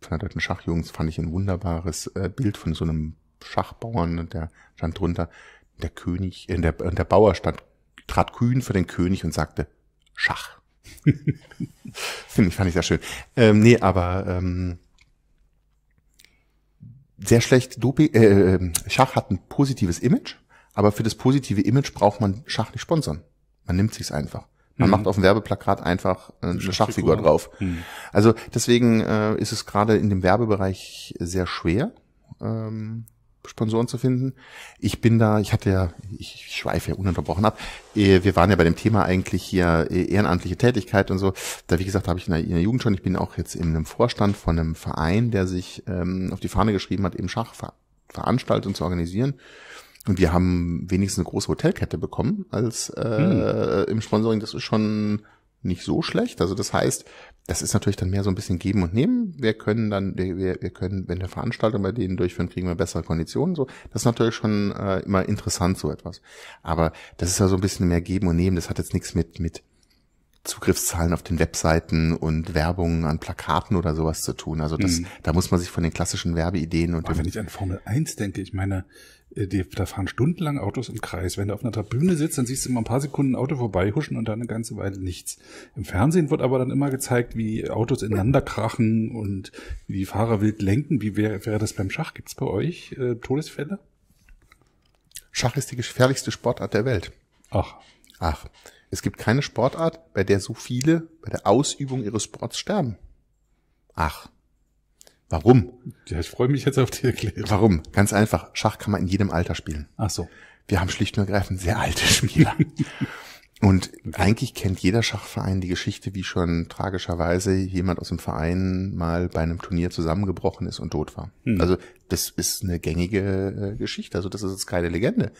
von der deutschen Schachjungs fand ich ein wunderbares äh, Bild von so einem Schachbauern, der stand drunter, der König, äh, der, äh, der Bauer stand, trat kühn für den König und sagte, Schach. Finde ich, fand ich sehr schön. Ähm, nee, aber ähm, sehr schlecht, Dopi äh, Schach hat ein positives Image, aber für das positive Image braucht man Schach nicht sponsern. Man nimmt sich's einfach. Man mhm. macht auf dem Werbeplakat einfach eine Schachfigur drauf. Mhm. Also deswegen äh, ist es gerade in dem Werbebereich sehr schwer. Ähm, Sponsoren zu finden. Ich bin da, ich hatte ja, ich schweife ja ununterbrochen ab. Äh, wir waren ja bei dem Thema eigentlich hier äh, ehrenamtliche Tätigkeit und so. Da, wie gesagt, habe ich in der, in der Jugend schon, ich bin auch jetzt in einem Vorstand von einem Verein, der sich ähm, auf die Fahne geschrieben hat, eben Schachveranstaltungen zu organisieren. Und wir haben wenigstens eine große Hotelkette bekommen als äh, hm. im Sponsoring. Das ist schon nicht so schlecht. Also das heißt, das ist natürlich dann mehr so ein bisschen geben und nehmen. Wir können dann, wir, wir können, wenn wir Veranstaltungen bei denen durchführen, kriegen wir bessere Konditionen. So, das ist natürlich schon äh, immer interessant so etwas. Aber das ist ja so ein bisschen mehr geben und nehmen. Das hat jetzt nichts mit mit Zugriffszahlen auf den Webseiten und Werbungen an Plakaten oder sowas zu tun. Also das, mhm. da muss man sich von den klassischen Werbeideen und. Aber wenn ich an Formel 1 denke, ich meine, äh, die, da fahren stundenlang Autos im Kreis. Wenn du auf einer Tribüne sitzt, dann siehst du immer ein paar Sekunden ein Auto vorbeihuschen und dann eine ganze Weile nichts. Im Fernsehen wird aber dann immer gezeigt, wie Autos ineinander krachen und wie die Fahrer wild lenken. Wie wäre, wäre das beim Schach? Gibt's bei euch äh, Todesfälle? Schach ist die gefährlichste Sportart der Welt. Ach. Ach. Es gibt keine Sportart, bei der so viele bei der Ausübung ihres Sports sterben. Ach. Warum? Ja, ich freue mich jetzt auf die Erklärung. Warum? Ganz einfach. Schach kann man in jedem Alter spielen. Ach so. Wir haben schlicht und ergreifend sehr alte Spieler. Und okay. eigentlich kennt jeder Schachverein die Geschichte, wie schon tragischerweise jemand aus dem Verein mal bei einem Turnier zusammengebrochen ist und tot war. Hm. Also das ist eine gängige äh, Geschichte. Also das ist jetzt keine Legende.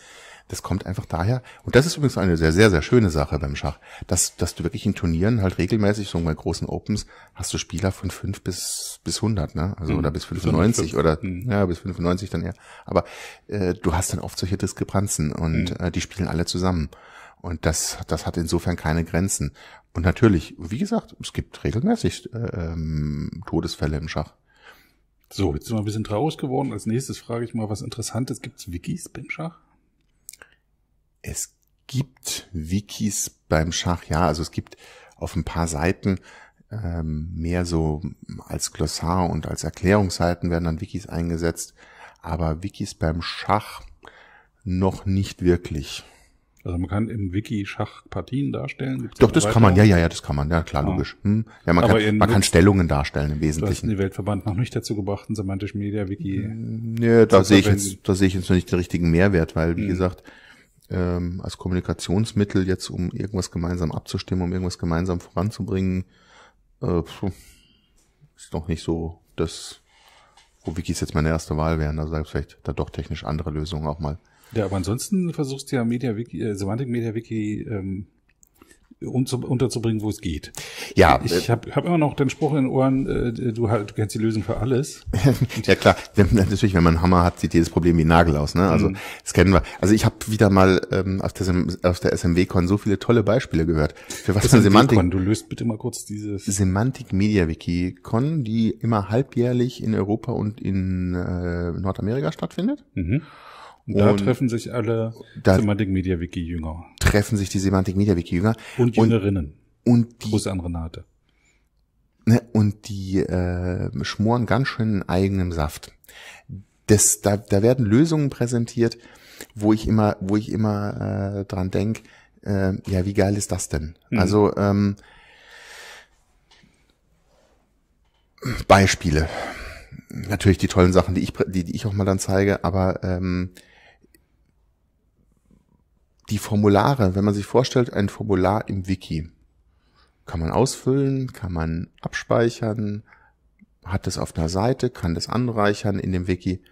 Das kommt einfach daher. Und das ist übrigens eine sehr, sehr, sehr schöne Sache beim Schach, dass, dass du wirklich in Turnieren halt regelmäßig, so bei großen Opens, hast du Spieler von fünf bis, bis hundert, ne? Also, mhm. oder bis 95 oder, mhm. ja, bis 95 dann eher. Aber äh, du hast dann oft solche Diskrepanzen und mhm. äh, die spielen alle zusammen. Und das, das hat insofern keine Grenzen. Und natürlich, wie gesagt, es gibt regelmäßig äh, ähm, Todesfälle im Schach. So, jetzt sind wir ein bisschen traurig geworden. Als nächstes frage ich mal was Interessantes. Gibt es Wikis beim Schach? Es gibt Wikis beim Schach, ja, also es gibt auf ein paar Seiten ähm, mehr so als Glossar und als Erklärungsseiten werden dann Wikis eingesetzt, aber Wikis beim Schach noch nicht wirklich. Also man kann im Wiki Schachpartien darstellen. Gibt's Doch, das kann man, ja, ja, ja, das kann man, ja klar, ja. logisch. Hm. Ja, man, kann, man kann Stellungen darstellen im Wesentlichen. Du hast den Weltverband noch nicht dazu gebracht, ein semantisch Media Wiki. Hm, nee, da sehe ich jetzt, da sehe ich jetzt noch nicht den richtigen Mehrwert, weil, wie hm. gesagt, ähm, als Kommunikationsmittel jetzt, um irgendwas gemeinsam abzustimmen, um irgendwas gemeinsam voranzubringen, äh, ist doch nicht so dass wo oh, Wikis jetzt meine erste Wahl wären. Also da gibt vielleicht da doch technisch andere Lösungen auch mal. Ja, aber ansonsten versuchst du ja Media Wiki, äh, Semantik Media Wiki ähm, unterzubringen, wo es geht. Ja, ich äh, habe hab immer noch den Spruch in den Ohren, äh, du, halt, du kennst die Lösung für alles. ja klar, äh, natürlich, wenn man einen Hammer hat, sieht jedes Problem wie Nagel aus. Ne? Also mhm. das kennen wir. Also ich habe wieder mal ähm, auf, der, auf der SMW-Con so viele tolle Beispiele gehört. Für was für Semantik? Du löst bitte mal kurz dieses. Semantik Media Wiki Con, die immer halbjährlich in Europa und in äh, Nordamerika stattfindet. Mhm. Und da und treffen sich alle Semantic Media Wiki Jünger. Treffen sich die Semantic Media Wiki Jünger. Und Jüngerinnen. Und, die. Gruß an Renate. Ne, und die äh, schmoren ganz schön in eigenem Saft. Das, da, da werden Lösungen präsentiert, wo ich immer, wo ich immer äh, dran denk, äh, ja, wie geil ist das denn? Mhm. Also ähm, Beispiele. Natürlich die tollen Sachen, die ich, die, die ich auch mal dann zeige, aber ähm, die Formulare, wenn man sich vorstellt, ein Formular im Wiki, kann man ausfüllen, kann man abspeichern, hat es auf einer Seite, kann das anreichern in dem Wiki.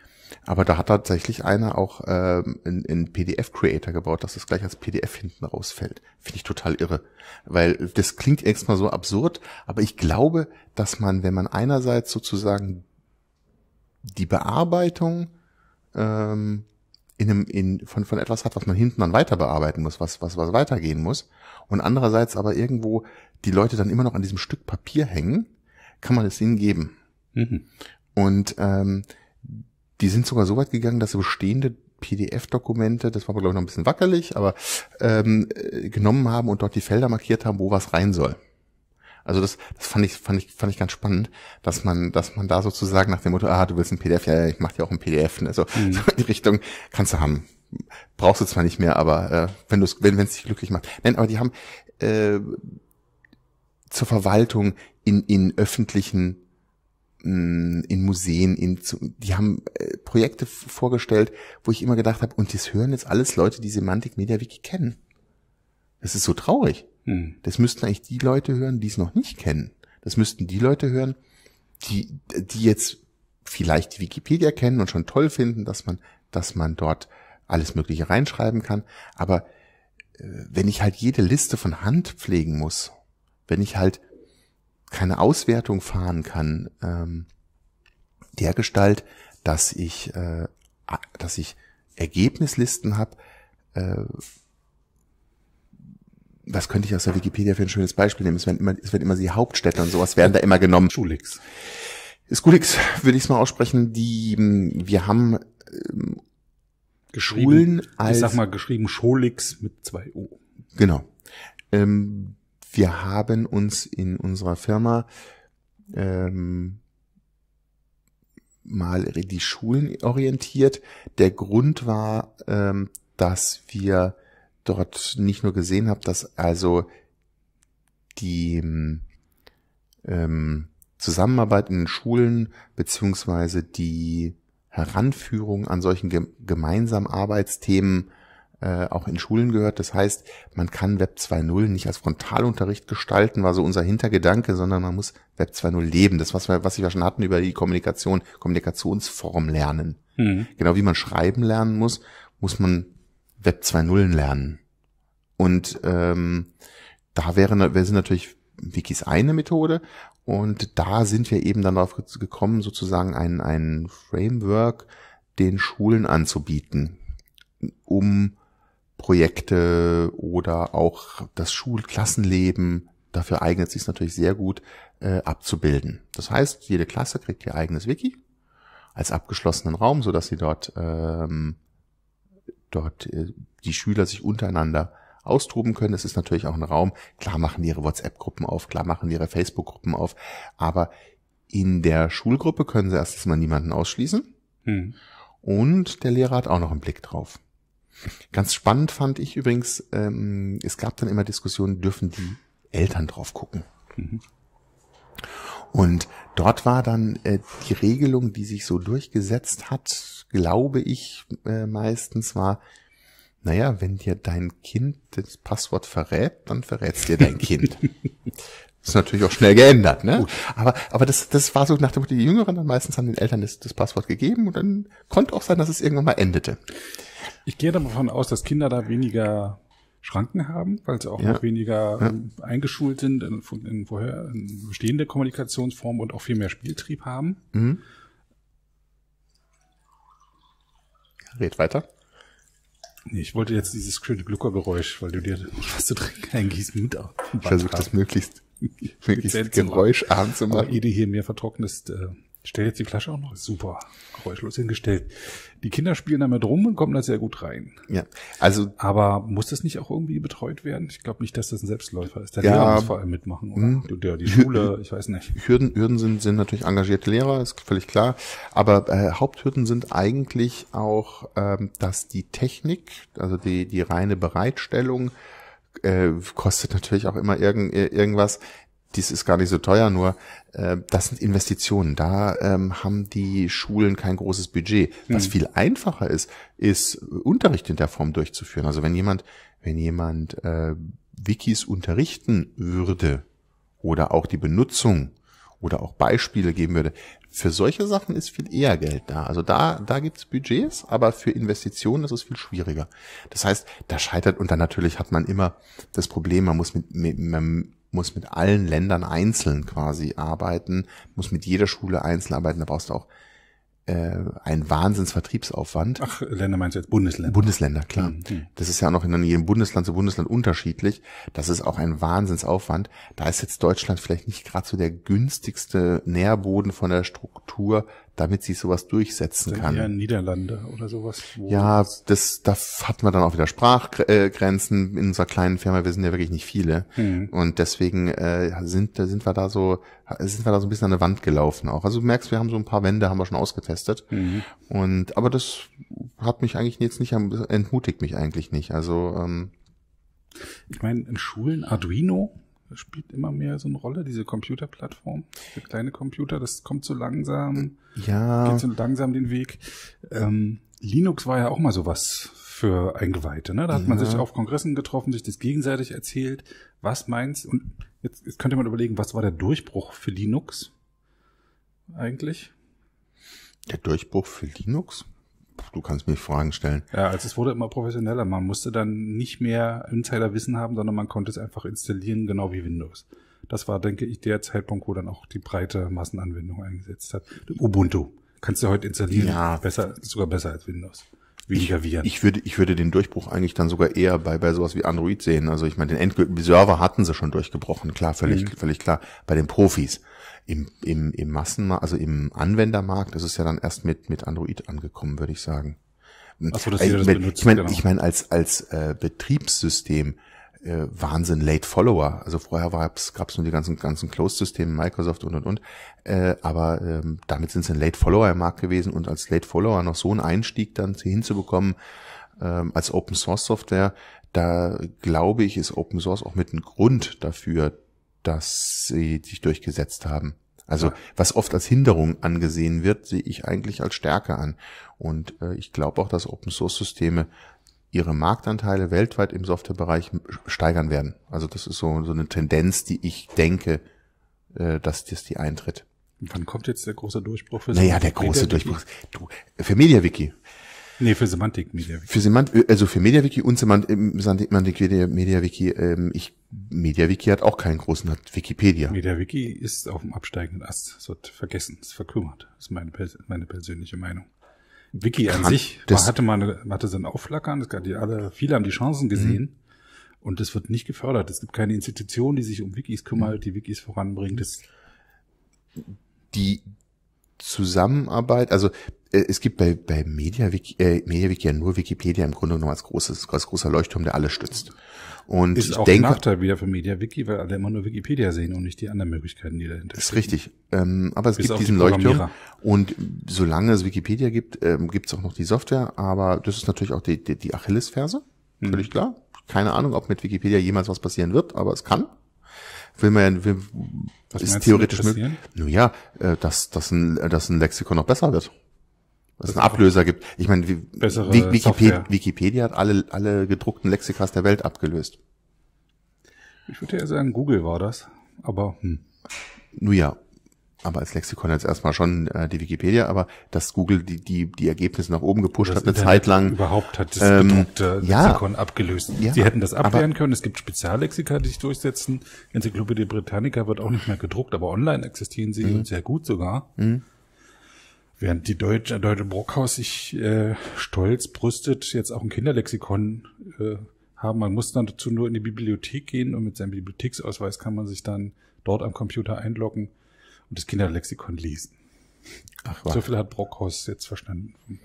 Aber da hat tatsächlich einer auch äh, einen PDF-Creator gebaut, dass das gleich als PDF hinten rausfällt. Finde ich total irre. Weil das klingt erstmal so absurd, aber ich glaube, dass man, wenn man einerseits sozusagen die Bearbeitung ähm, in einem, in, von, von etwas hat, was man hinten dann weiter bearbeiten muss, was, was, was weitergehen muss. Und andererseits aber irgendwo die Leute dann immer noch an diesem Stück Papier hängen, kann man es ihnen geben. Mhm. Und ähm, die sind sogar so weit gegangen, dass sie bestehende PDF-Dokumente, das war glaube ich noch ein bisschen wackelig, aber ähm, äh, genommen haben und dort die Felder markiert haben, wo was rein soll. Also das, das fand ich, fand ich, fand ich ganz spannend, dass man, dass man da sozusagen nach dem Motto, ah, du willst ein PDF, ja, ich mache dir auch ein PDF, ne? so, mhm. so in die Richtung kannst du haben. Brauchst du zwar nicht mehr, aber äh, wenn du es, wenn es dich glücklich macht. Nein, aber die haben äh, zur Verwaltung in in öffentlichen hm, in Museen, in die haben äh, Projekte vorgestellt, wo ich immer gedacht habe, und das hören jetzt alles Leute, die Semantik MediaWiki kennen. Das ist so traurig. Hm. Das müssten eigentlich die Leute hören, die es noch nicht kennen. Das müssten die Leute hören, die, die jetzt vielleicht die Wikipedia kennen und schon toll finden, dass man, dass man dort alles Mögliche reinschreiben kann. Aber äh, wenn ich halt jede Liste von Hand pflegen muss, wenn ich halt keine Auswertung fahren kann, ähm, der Gestalt, dass ich, äh, dass ich Ergebnislisten habe, äh, was könnte ich aus der Wikipedia für ein schönes Beispiel nehmen? Es werden immer, es werden immer die Hauptstädte und sowas werden da immer genommen. Schulix. Ist würde ich es mal aussprechen, die, wir haben, ähm, Schulen als. Ich sag mal geschrieben Schulix mit zwei O. Genau. Ähm, wir haben uns in unserer Firma, ähm, mal die Schulen orientiert. Der Grund war, ähm, dass wir dort nicht nur gesehen habe, dass also die ähm, Zusammenarbeit in den Schulen beziehungsweise die Heranführung an solchen ge gemeinsamen Arbeitsthemen äh, auch in Schulen gehört. Das heißt, man kann Web 2.0 nicht als Frontalunterricht gestalten, war so unser Hintergedanke, sondern man muss Web 2.0 leben. Das, was wir, was wir schon hatten über die Kommunikation, Kommunikationsform lernen. Mhm. Genau wie man schreiben lernen muss, muss man Web 2.0 lernen. Und ähm, da wäre, wäre natürlich Wikis eine Methode. Und da sind wir eben dann darauf gekommen, sozusagen ein, ein Framework den Schulen anzubieten, um Projekte oder auch das Schulklassenleben, dafür eignet sich natürlich sehr gut, äh, abzubilden. Das heißt, jede Klasse kriegt ihr eigenes Wiki als abgeschlossenen Raum, so dass sie dort ähm, dort äh, die Schüler sich untereinander austoben können. Es ist natürlich auch ein Raum. Klar machen die ihre WhatsApp-Gruppen auf, klar machen die ihre Facebook-Gruppen auf, aber in der Schulgruppe können sie erstens mal niemanden ausschließen. Hm. Und der Lehrer hat auch noch einen Blick drauf. Ganz spannend fand ich übrigens, ähm, es gab dann immer Diskussionen, dürfen die Eltern drauf gucken? Mhm. Und dort war dann äh, die Regelung, die sich so durchgesetzt hat, glaube ich äh, meistens war, naja, wenn dir dein Kind das Passwort verrät, dann verrätst dir dein Kind. ist natürlich auch schnell geändert, ne? Gut. Aber, aber das, das war so nach dem die Jüngeren dann meistens haben den Eltern das, das Passwort gegeben und dann konnte auch sein, dass es irgendwann mal endete. Ich gehe davon aus, dass Kinder da weniger Schranken haben, weil sie auch ja. noch weniger ja. Ähm, eingeschult sind in, in, vorher, in bestehende Kommunikationsform und auch viel mehr Spieltrieb haben. Mhm. Red weiter. Nee, ich wollte jetzt dieses schöne Gluckergeräusch, weil du dir was zu trinken eingießt, mit auf. Ich versuche das möglichst, möglichst geräuscharm zu machen. Aber ehe du hier mehr vertrocknest, äh, ich stelle jetzt die Flasche auch noch super geräuschlos hingestellt. Die Kinder spielen damit rum und kommen da sehr gut rein. Ja, also. Aber muss das nicht auch irgendwie betreut werden? Ich glaube nicht, dass das ein Selbstläufer ist. Der ja, Lehrer muss vor allem mitmachen, oder? ja, hm. die Schule, ich weiß nicht. Hürden, Hürden sind, sind natürlich engagierte Lehrer, ist völlig klar. Aber äh, Haupthürden sind eigentlich auch, ähm, dass die Technik, also die, die reine Bereitstellung, äh, kostet natürlich auch immer irgend, äh, irgendwas dies ist gar nicht so teuer, nur äh, das sind Investitionen. Da ähm, haben die Schulen kein großes Budget. Was hm. viel einfacher ist, ist äh, Unterricht in der Form durchzuführen. Also wenn jemand, wenn jemand äh, Wikis unterrichten würde oder auch die Benutzung oder auch Beispiele geben würde, für solche Sachen ist viel eher Geld da. Also da, da gibt's Budgets, aber für Investitionen ist es viel schwieriger. Das heißt, da scheitert und dann natürlich hat man immer das Problem, man muss mit, mit man muss mit allen Ländern einzeln quasi arbeiten, muss mit jeder Schule einzeln arbeiten, da brauchst du auch äh, einen Wahnsinnsvertriebsaufwand. Ach, Länder meinst du jetzt Bundesländer? Bundesländer, klar. Mhm. Das ist ja noch in jedem Bundesland zu Bundesland unterschiedlich. Das ist auch ein Wahnsinnsaufwand. Da ist jetzt Deutschland vielleicht nicht gerade so der günstigste Nährboden von der Struktur damit sie sowas durchsetzen sind kann. Ja, Niederlande oder sowas. Ja, das, da hat man dann auch wieder Sprachgrenzen in unserer kleinen Firma. Wir sind ja wirklich nicht viele. Mhm. Und deswegen äh, sind, sind wir da so, sind wir da so ein bisschen an der Wand gelaufen auch. Also du merkst, wir haben so ein paar Wände, haben wir schon ausgetestet. Mhm. Und, aber das hat mich eigentlich jetzt nicht, entmutigt mich eigentlich nicht. Also, ähm, ich meine, in Schulen Arduino das spielt immer mehr so eine Rolle, diese Computerplattform. Der kleine Computer, das kommt so langsam, ja. geht so langsam den Weg. Ähm, Linux war ja auch mal sowas für Eingeweihte. Ne? Da hat ja. man sich auf Kongressen getroffen, sich das gegenseitig erzählt. Was meinst Und jetzt, jetzt könnte man überlegen, was war der Durchbruch für Linux eigentlich? Der Durchbruch für Linux? du kannst mich Fragen stellen. Ja, also es wurde immer professioneller. Man musste dann nicht mehr Insiderwissen haben, sondern man konnte es einfach installieren, genau wie Windows. Das war, denke ich, der Zeitpunkt, wo dann auch die breite Massenanwendung eingesetzt hat. Ubuntu kannst du heute installieren. Ja. Besser, sogar besser als Windows. Weniger ich, Viren. Ich würde, ich würde den Durchbruch eigentlich dann sogar eher bei, bei sowas wie Android sehen. Also ich meine, den Endgültigen Server hatten sie schon durchgebrochen. Klar, völlig, mhm. völlig klar. Bei den Profis. Im, im, im Massenmarkt, also im Anwendermarkt ist es ja dann erst mit, mit Android angekommen, würde ich sagen. Achso, dass jeder äh, das ich, benutzt, ich meine, genau. ich meine, als, als äh, Betriebssystem äh, Wahnsinn Late Follower. Also vorher gab es nur die ganzen, ganzen Closed-Systeme, Microsoft und und und. Äh, aber ähm, damit sind sie ein Late Follower im Markt gewesen und als Late Follower noch so einen Einstieg dann hinzubekommen ähm, als Open Source Software, da glaube ich, ist Open Source auch mit einem Grund dafür, dass sie sich durchgesetzt haben. Also was oft als Hinderung angesehen wird, sehe ich eigentlich als Stärke an. Und äh, ich glaube auch, dass Open Source Systeme ihre Marktanteile weltweit im Softwarebereich steigern werden. Also das ist so, so eine Tendenz, die ich denke, äh, dass das die eintritt. Wann kommt jetzt der große Durchbruch für Sie? Naja, der große Durchbruch. Du, für MediaWiki. Nee, für Semantik MediaWiki. Für Semantik, also für MediaWiki und ähm, Semantik MediaWiki. Ähm, ich, MediaWiki hat auch keinen großen, hat Wikipedia. MediaWiki ist auf dem absteigenden Ast. Es wird vergessen, es verkümmert. Das ist meine, meine persönliche Meinung. Wiki an sich man hatte mal eine, hatte so ein Aufflackern, das die alle, viele haben die Chancen gesehen. Mhm. Und das wird nicht gefördert. Es gibt keine Institution, die sich um Wikis kümmert, die Wikis voranbringt. Das die Zusammenarbeit, also äh, es gibt bei, bei MediaWiki, äh, MediaWiki ja nur Wikipedia im Grunde genommen als, großes, als großer Leuchtturm, der alle stützt. Und ist ich auch denke, ein Nachteil wieder für MediaWiki, weil alle immer nur Wikipedia sehen und nicht die anderen Möglichkeiten, die dahinter Ist richtig. Ähm, aber es Bis gibt diesen die Leuchtturm. Und solange es Wikipedia gibt, ähm, gibt es auch noch die Software. Aber das ist natürlich auch die, die, die Achillesferse. Mhm. Völlig klar. Keine Ahnung, ob mit Wikipedia jemals was passieren wird, aber es kann will man will, was ist theoretisch möglich. Nun ja, äh, dass, dass, ein, dass ein Lexikon noch besser wird dass es einen Ablöser gibt. Ich meine, Wikipedia, Wikipedia, hat alle, alle gedruckten Lexikas der Welt abgelöst. Ich würde eher sagen, Google war das, aber hm. Nun ja, aber als Lexikon jetzt erstmal schon äh, die Wikipedia, aber dass Google die, die, die Ergebnisse nach oben gepusht das hat eine Zeit lang. Überhaupt hat das ähm, gedruckte Lexikon abgelöst. Ja, Sie hätten das abwehren können. Es gibt Speziallexika, die sich durchsetzen. Enzyklopädie Britannica wird auch nicht mehr gedruckt, aber online existieren sie mhm. sehr gut sogar. Mhm. Während die Deutsche, äh, Deutsche Brockhaus sich äh, stolz brüstet, jetzt auch ein Kinderlexikon äh, haben. Man muss dann dazu nur in die Bibliothek gehen und mit seinem Bibliotheksausweis kann man sich dann dort am Computer einloggen und das Kinderlexikon lesen. Ach, was. So viel hat Brockhaus jetzt verstanden vom,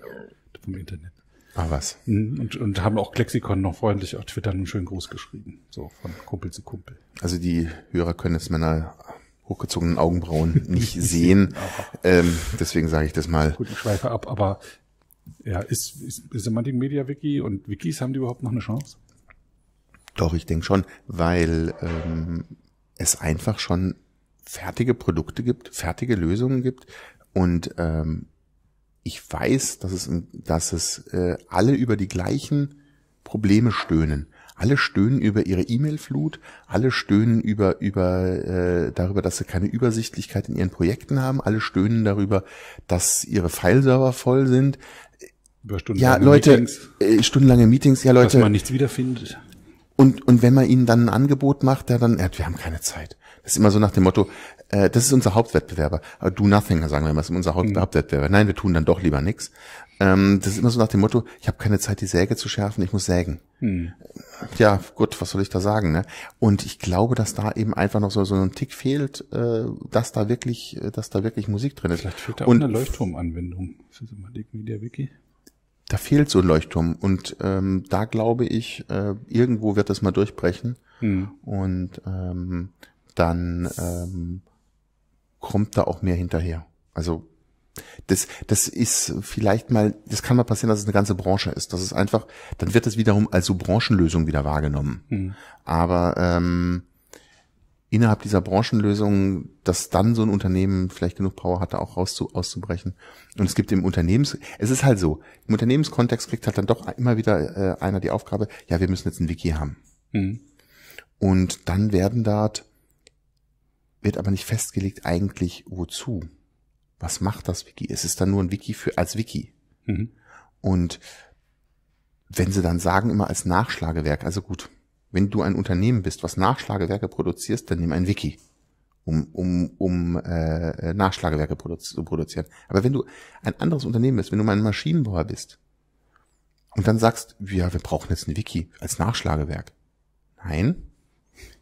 vom Internet. Ach was. Mhm, und, und haben auch Lexikon noch freundlich auf Twitter einen schönen Gruß geschrieben. So, von Kumpel zu Kumpel. Also die Hörer können es Männer hochgezogenen Augenbrauen nicht sehen. ähm, deswegen sage ich das mal. Guten schweife ab, aber ja, ist, ist, ist Semantic Media Wiki und Wikis, haben die überhaupt noch eine Chance? Doch, ich denke schon, weil ähm, es einfach schon fertige Produkte gibt, fertige Lösungen gibt und ähm, ich weiß, dass es, dass es äh, alle über die gleichen Probleme stöhnen. Alle stöhnen über ihre E-Mail-Flut, alle stöhnen über, über äh, darüber, dass sie keine Übersichtlichkeit in ihren Projekten haben, alle stöhnen darüber, dass ihre Fileserver voll sind. Über stundenlange ja, Leute, Meetings. Äh, stundenlange Meetings, ja Leute. Dass man nichts wiederfindet. Und, und wenn man ihnen dann ein Angebot macht, der dann, ja, wir haben keine Zeit ist immer so nach dem Motto, äh, das ist unser Hauptwettbewerber. do nothing, sagen wir mal, ist unser hm. Hauptwettbewerber. Nein, wir tun dann doch lieber nichts. Ähm, das ist immer so nach dem Motto, ich habe keine Zeit, die Säge zu schärfen, ich muss sägen. Hm. Ja, gut, was soll ich da sagen? Ne? Und ich glaube, dass da eben einfach noch so, so ein Tick fehlt, äh, dass da wirklich, äh, dass da wirklich Musik drin ist. Vielleicht fehlt da auch Und, eine Leuchtturmanwendung. Ist das immer der Wiki? Da fehlt so ein Leuchtturm. Und ähm, da glaube ich, äh, irgendwo wird das mal durchbrechen. Hm. Und ähm, dann ähm, kommt da auch mehr hinterher. Also das, das ist vielleicht mal, das kann mal passieren, dass es eine ganze Branche ist. Das ist einfach, dann wird es wiederum als so Branchenlösung wieder wahrgenommen. Mhm. Aber ähm, innerhalb dieser Branchenlösung, dass dann so ein Unternehmen vielleicht genug Power hatte, auch raus zu, auszubrechen. Und es gibt im Unternehmens, es ist halt so, im Unternehmenskontext kriegt halt dann doch immer wieder äh, einer die Aufgabe, ja, wir müssen jetzt ein Wiki haben. Mhm. Und dann werden dort wird aber nicht festgelegt eigentlich wozu. Was macht das Wiki? Es ist dann nur ein Wiki für als Wiki. Mhm. Und wenn sie dann sagen immer als Nachschlagewerk, also gut, wenn du ein Unternehmen bist, was Nachschlagewerke produzierst, dann nimm ein Wiki, um, um, um äh, äh Nachschlagewerke produzi zu produzieren. Aber wenn du ein anderes Unternehmen bist, wenn du mal ein Maschinenbauer bist und dann sagst, ja, wir brauchen jetzt ein Wiki als Nachschlagewerk. Nein,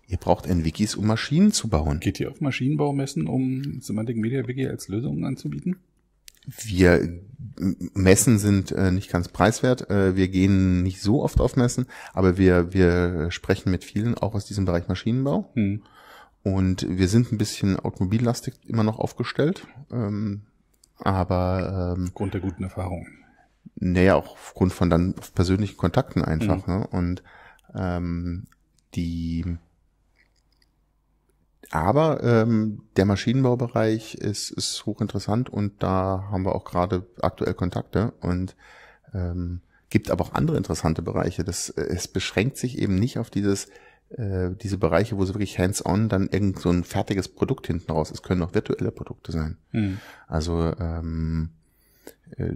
Ihr braucht ein Wikis, um Maschinen zu bauen. Geht ihr auf Maschinenbaumessen, um Semantic Media Wiki als Lösung anzubieten? Wir äh, Messen sind äh, nicht ganz preiswert. Äh, wir gehen nicht so oft auf Messen, aber wir, wir sprechen mit vielen auch aus diesem Bereich Maschinenbau. Hm. Und wir sind ein bisschen automobillastig immer noch aufgestellt. Ähm, aber ähm, aufgrund der guten Erfahrungen. Naja, auch aufgrund von dann persönlichen Kontakten einfach. Hm. Ne? Und ähm, die aber ähm, der Maschinenbaubereich ist, ist hochinteressant und da haben wir auch gerade aktuell Kontakte und ähm, gibt aber auch andere interessante Bereiche. Das, äh, es beschränkt sich eben nicht auf dieses äh, diese Bereiche, wo sie wirklich hands-on dann irgend so ein fertiges Produkt hinten raus. Es können auch virtuelle Produkte sein. Mhm. Also ähm, äh,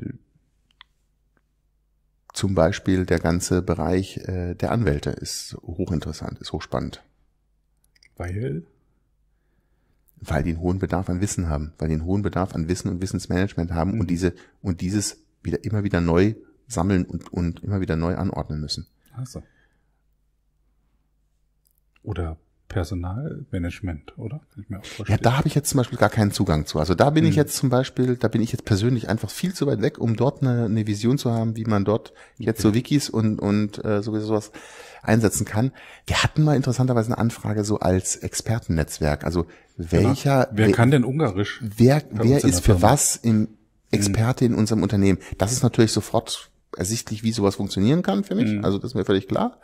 zum Beispiel der ganze Bereich äh, der Anwälte ist hochinteressant, ist hochspannend. Weil? Weil die einen hohen Bedarf an Wissen haben, weil die einen hohen Bedarf an Wissen und Wissensmanagement haben mhm. und diese und dieses wieder immer wieder neu sammeln und, und immer wieder neu anordnen müssen. Ach so. Oder Personalmanagement, oder? ja, da habe ich jetzt zum Beispiel gar keinen Zugang zu. Also da bin hm. ich jetzt zum Beispiel, da bin ich jetzt persönlich einfach viel zu weit weg, um dort eine, eine Vision zu haben, wie man dort jetzt okay. so Wikis und, und äh, sowieso sowas einsetzen kann. Wir hatten mal interessanterweise eine Anfrage so als Expertennetzwerk. Also welcher... Genau. Wer kann denn Ungarisch? Wer, wer ist für was im hm. Experte hm. in unserem Unternehmen? Das ist natürlich sofort ersichtlich, wie sowas funktionieren kann für mich. Hm. Also das ist mir völlig klar.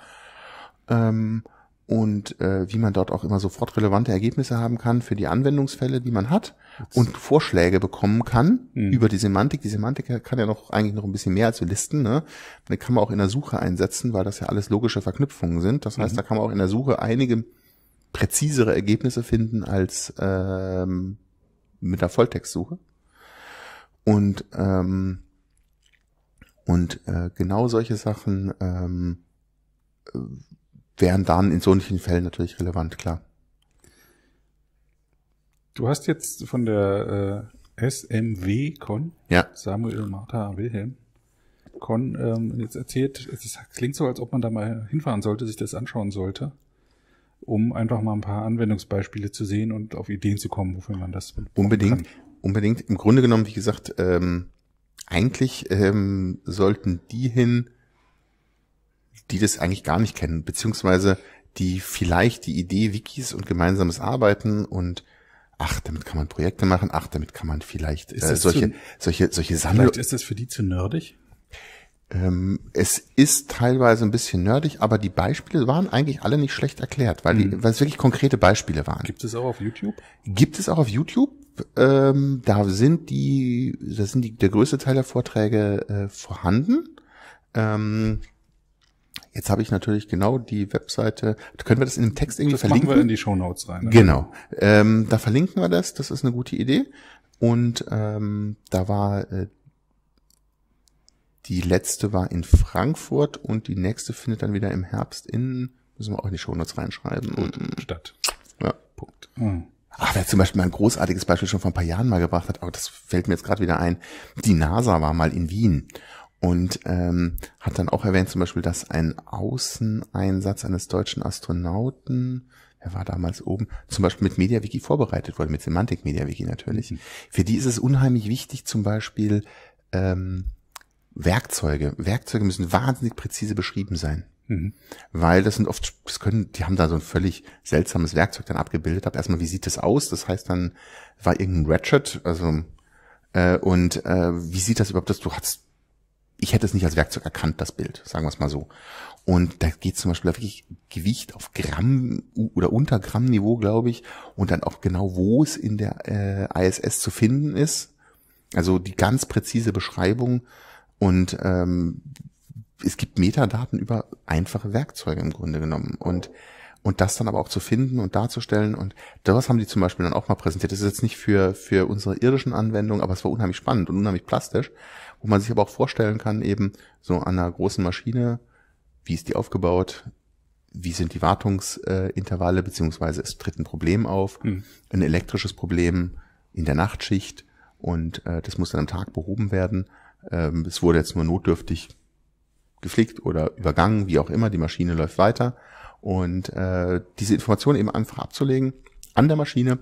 Ähm, und äh, wie man dort auch immer sofort relevante Ergebnisse haben kann für die Anwendungsfälle, die man hat und Vorschläge bekommen kann mhm. über die Semantik. Die Semantik kann ja noch eigentlich noch ein bisschen mehr als wir listen. Ne? Die kann man auch in der Suche einsetzen, weil das ja alles logische Verknüpfungen sind. Das heißt, mhm. da kann man auch in der Suche einige präzisere Ergebnisse finden als ähm, mit der Volltextsuche. Und ähm, und äh, genau solche Sachen ähm, äh, wären dann in solchen Fällen natürlich relevant, klar. Du hast jetzt von der äh, SMW-Con, ja. Samuel Martha Wilhelm, Con ähm, jetzt erzählt, es klingt so, als ob man da mal hinfahren sollte, sich das anschauen sollte, um einfach mal ein paar Anwendungsbeispiele zu sehen und auf Ideen zu kommen, wofür man das unbedingt, kann. unbedingt. Im Grunde genommen, wie gesagt, ähm, eigentlich ähm, sollten die hin, die das eigentlich gar nicht kennen, beziehungsweise die vielleicht die Idee Wikis und gemeinsames Arbeiten und ach, damit kann man Projekte machen, ach, damit kann man vielleicht äh, solche, zu, solche, solche Sammlungen. Vielleicht ist das für die zu nerdig? Ähm, es ist teilweise ein bisschen nerdig, aber die Beispiele waren eigentlich alle nicht schlecht erklärt, weil, die, mhm. weil es wirklich konkrete Beispiele waren. Gibt es auch auf YouTube? Gibt es auch auf YouTube. Ähm, da sind die, da sind die, der größte Teil der Vorträge äh, vorhanden. Ähm, Jetzt habe ich natürlich genau die Webseite. Können wir das in den Text irgendwie das verlinken? Machen wir in die Show Notes rein. Ne? Genau. Ähm, da verlinken wir das. Das ist eine gute Idee. Und ähm, da war äh, die letzte war in Frankfurt und die nächste findet dann wieder im Herbst in, müssen wir auch in die Show Notes reinschreiben. Und Stadt. Ja. Punkt. Mhm. Ach, wer zum Beispiel mal ein großartiges Beispiel schon vor ein paar Jahren mal gebracht hat, aber oh, das fällt mir jetzt gerade wieder ein. Die NASA war mal in Wien und ähm, hat dann auch erwähnt zum Beispiel, dass ein Außeneinsatz eines deutschen Astronauten, er war damals oben, zum Beispiel mit MediaWiki vorbereitet wurde, mit Semantik MediaWiki natürlich. Mhm. Für die ist es unheimlich wichtig, zum Beispiel ähm, Werkzeuge. Werkzeuge müssen wahnsinnig präzise beschrieben sein. Mhm. Weil das sind oft, das können, die haben da so ein völlig seltsames Werkzeug dann abgebildet. Hab erstmal, wie sieht das aus? Das heißt, dann war irgendein Ratchet, also äh, und äh, wie sieht das überhaupt, dass du hast ich hätte es nicht als Werkzeug erkannt, das Bild, sagen wir es mal so. Und da geht zum Beispiel wirklich Gewicht auf Gramm oder unter Gramm-Niveau, glaube ich, und dann auch genau, wo es in der äh, ISS zu finden ist. Also die ganz präzise Beschreibung und ähm, es gibt Metadaten über einfache Werkzeuge im Grunde genommen. Und und das dann aber auch zu finden und darzustellen. Und das haben die zum Beispiel dann auch mal präsentiert. Das ist jetzt nicht für, für unsere irdischen Anwendungen, aber es war unheimlich spannend und unheimlich plastisch, wo man sich aber auch vorstellen kann, eben so an einer großen Maschine, wie ist die aufgebaut, wie sind die Wartungsintervalle, beziehungsweise es tritt ein Problem auf, mhm. ein elektrisches Problem in der Nachtschicht und äh, das muss dann am Tag behoben werden. Ähm, es wurde jetzt nur notdürftig gepflegt oder übergangen, wie auch immer, die Maschine läuft weiter und äh, diese Information eben einfach abzulegen an der Maschine,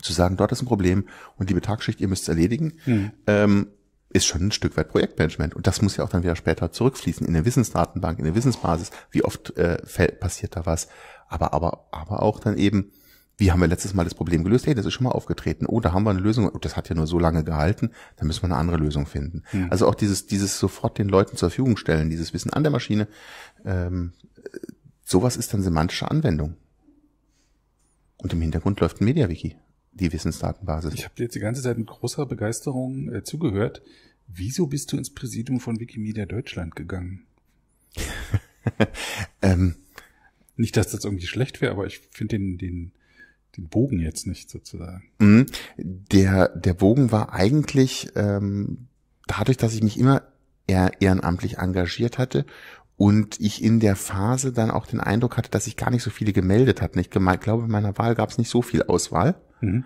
zu sagen, dort ist ein Problem und liebe Tagschicht, ihr müsst es erledigen, mhm. ähm, ist schon ein Stück weit Projektmanagement. Und das muss ja auch dann wieder später zurückfließen in eine Wissensdatenbank, in eine Wissensbasis. Wie oft äh, passiert da was? Aber, aber, aber auch dann eben, wie haben wir letztes Mal das Problem gelöst? Hey, das ist schon mal aufgetreten. Oh, da haben wir eine Lösung. Oh, das hat ja nur so lange gehalten. Da müssen wir eine andere Lösung finden. Mhm. Also auch dieses, dieses sofort den Leuten zur Verfügung stellen, dieses Wissen an der Maschine, ähm, Sowas ist dann semantische Anwendung. Und im Hintergrund läuft ein MediaWiki, die Wissensdatenbasis. Ich habe dir jetzt die ganze Zeit mit großer Begeisterung äh, zugehört. Wieso bist du ins Präsidium von Wikimedia Deutschland gegangen? ähm, nicht, dass das irgendwie schlecht wäre, aber ich finde den, den, den Bogen jetzt nicht sozusagen. Mhm. Der, der Bogen war eigentlich ähm, dadurch, dass ich mich immer ehrenamtlich engagiert hatte und ich in der Phase dann auch den Eindruck hatte, dass ich gar nicht so viele gemeldet habe. Ich glaube, bei meiner Wahl gab es nicht so viel Auswahl. Mhm.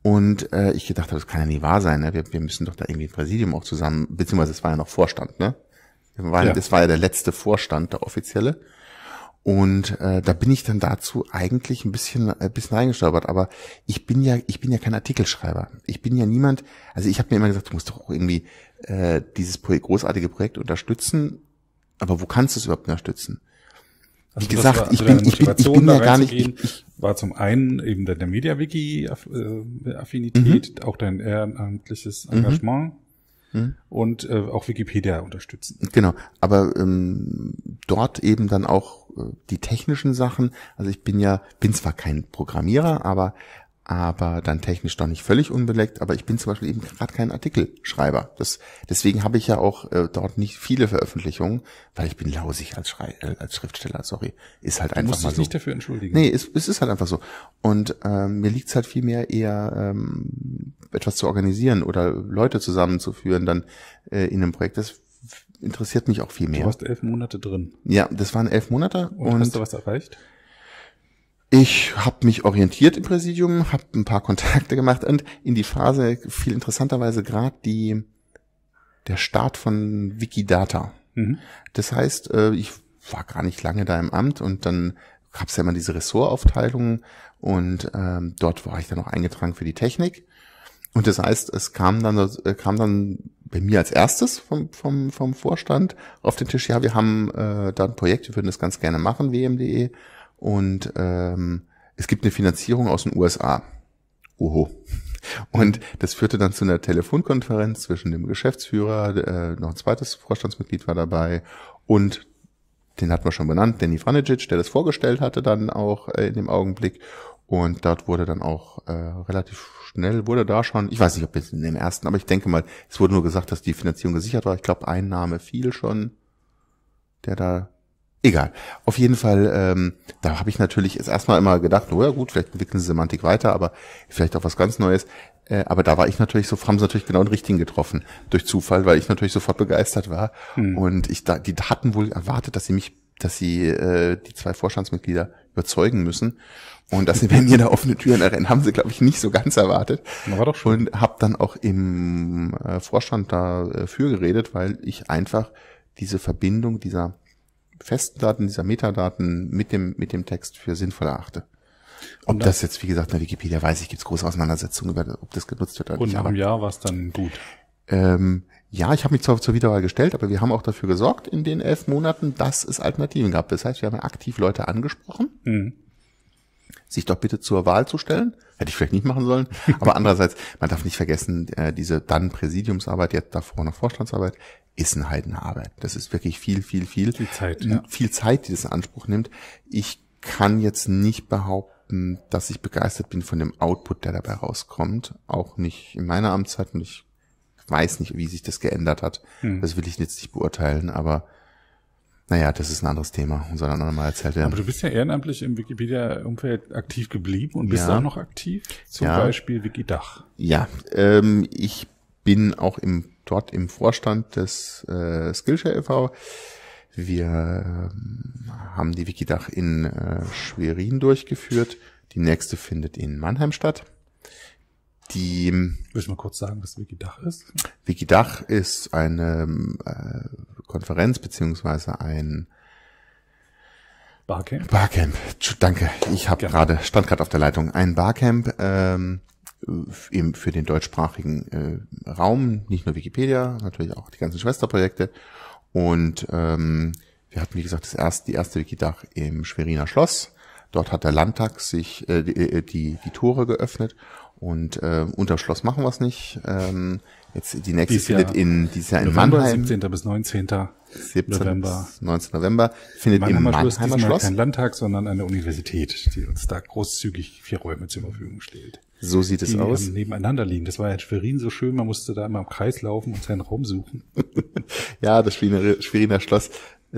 Und äh, ich gedacht habe, das kann ja nie wahr sein. Ne? Wir, wir müssen doch da irgendwie Präsidium auch zusammen, beziehungsweise es war ja noch Vorstand, ne? Das war ja, das war ja der letzte Vorstand, der offizielle. Und äh, da bin ich dann dazu eigentlich ein bisschen ein äh, bisschen reingestolpert, aber ich bin ja ich bin ja kein Artikelschreiber. Ich bin ja niemand, also ich habe mir immer gesagt, du musst doch auch irgendwie äh, dieses großartige Projekt unterstützen aber wo kannst du es überhaupt unterstützen? Also Wie gesagt, war, also ich, bin, ich, bin, ich bin ja gar nicht. Ich, ich, war zum einen eben deine Media-Wiki-Affinität, äh, mhm. auch dein ehrenamtliches mhm. Engagement. Mhm und äh, auch Wikipedia unterstützen. Genau, aber ähm, dort eben dann auch äh, die technischen Sachen. Also ich bin ja, bin zwar kein Programmierer, aber aber dann technisch doch nicht völlig unbeleckt. Aber ich bin zum Beispiel eben gerade kein Artikelschreiber. Das, deswegen habe ich ja auch äh, dort nicht viele Veröffentlichungen, weil ich bin lausig als, Schrei äh, als Schriftsteller. Sorry, ist halt du einfach musst mal dich so. nicht dafür entschuldigen. Nee, es, es ist halt einfach so. Und ähm, mir liegt's halt viel mehr eher ähm, etwas zu organisieren oder Leute zusammenzuführen dann äh, in einem Projekt. Das interessiert mich auch viel mehr. Du warst elf Monate drin. Ja, das waren elf Monate. Und, und hast du was erreicht? Ich habe mich orientiert im Präsidium, habe ein paar Kontakte gemacht und in die Phase fiel interessanterweise gerade die der Start von Wikidata. Mhm. Das heißt, äh, ich war gar nicht lange da im Amt und dann gab es ja immer diese Ressortaufteilungen und ähm, dort war ich dann auch eingetragen für die Technik. Und das heißt, es kam dann, äh, kam dann bei mir als erstes vom, vom, vom Vorstand auf den Tisch, ja, wir haben äh, da ein Projekt, wir würden das ganz gerne machen, wm.de und ähm, es gibt eine Finanzierung aus den USA. Oho. Und das führte dann zu einer Telefonkonferenz zwischen dem Geschäftsführer, äh, noch ein zweites Vorstandsmitglied war dabei und den hatten wir schon benannt, Danny Franicic, der das vorgestellt hatte dann auch äh, in dem Augenblick. Und dort wurde dann auch äh, relativ schnell, wurde da schon, ich weiß nicht, ob jetzt in dem ersten, aber ich denke mal, es wurde nur gesagt, dass die Finanzierung gesichert war. Ich glaube, ein Name fiel schon, der da Egal. Auf jeden Fall, ähm, da habe ich natürlich jetzt erstmal immer gedacht, oh ja gut, vielleicht entwickeln sie Semantik weiter, aber vielleicht auch was ganz Neues. Äh, aber da war ich natürlich so, haben sie natürlich genau den richtigen getroffen. Durch Zufall, weil ich natürlich sofort begeistert war. Hm. Und ich da, die hatten wohl erwartet, dass sie mich, dass sie äh, die zwei Vorstandsmitglieder überzeugen müssen. Und dass sie bei mir da offene Türen errennen, haben sie, glaube ich, nicht so ganz erwartet. War doch schon. Und habe dann auch im äh, Vorstand dafür äh, geredet, weil ich einfach diese Verbindung dieser festen Daten, dieser Metadaten mit dem, mit dem Text für sinnvoll erachte. Ob das, jetzt, wie gesagt, in der Wikipedia weiß ich, gibt es große Auseinandersetzungen über, ob das genutzt wird oder und nicht. Und im Jahr war es dann gut. Ähm, ja, ich habe mich zwar zur Wiederwahl gestellt, aber wir haben auch dafür gesorgt in den elf Monaten, dass es Alternativen gab. Das heißt, wir haben aktiv Leute angesprochen. Mhm sich doch bitte zur Wahl zu stellen. Hätte ich vielleicht nicht machen sollen. Aber andererseits, man darf nicht vergessen, äh, diese dann Präsidiumsarbeit, jetzt davor noch Vorstandsarbeit, ist eine Heidenarbeit. Das ist wirklich viel, viel, viel. Viel Zeit. Ja. Viel Zeit, die das in Anspruch nimmt. Ich kann jetzt nicht behaupten, dass ich begeistert bin von dem Output, der dabei rauskommt. Auch nicht in meiner Amtszeit und ich weiß nicht, wie sich das geändert hat. Hm. Das will ich jetzt nicht beurteilen, aber naja, das ist ein anderes Thema, soll dann nochmal erzählt werden. Aber du bist ja ehrenamtlich im Wikipedia-Umfeld aktiv geblieben und bist ja. auch noch aktiv, zum ja. Beispiel Wikidach. Ja, ähm, ich bin auch im, dort im Vorstand des äh, Skillshare e.V. Wir ähm, haben die Wikidach in äh, Schwerin durchgeführt. Die nächste findet in Mannheim statt. Die. Willst du mal kurz sagen, was Wikidach ist? Wikidach ist eine äh, Konferenz beziehungsweise ein Barcamp. Barcamp. Danke. Ich habe gerade stand gerade auf der Leitung. Ein Barcamp ähm, eben für den deutschsprachigen äh, Raum, nicht nur Wikipedia, natürlich auch die ganzen Schwesterprojekte. Und ähm, wir hatten wie gesagt das erste, die erste Wikidach im Schweriner Schloss. Dort hat der Landtag sich äh, die, äh, die, die Tore geöffnet und äh, unter Schloss machen wir es nicht. Ähm, jetzt die nächste dies findet Jahr in dieses Jahr in November, Mannheim. 17. bis 19. 17. November. 19. November findet in im Mannheimer Schloss. Mannheimer Schloss. kein Landtag, sondern eine Universität, die uns da großzügig vier Räume zur Verfügung stellt. So sieht es die, aus. nebeneinander liegen. Das war ja in Schwerin so schön, man musste da immer im Kreis laufen und seinen Raum suchen. ja, das Schweriner, Schweriner Schloss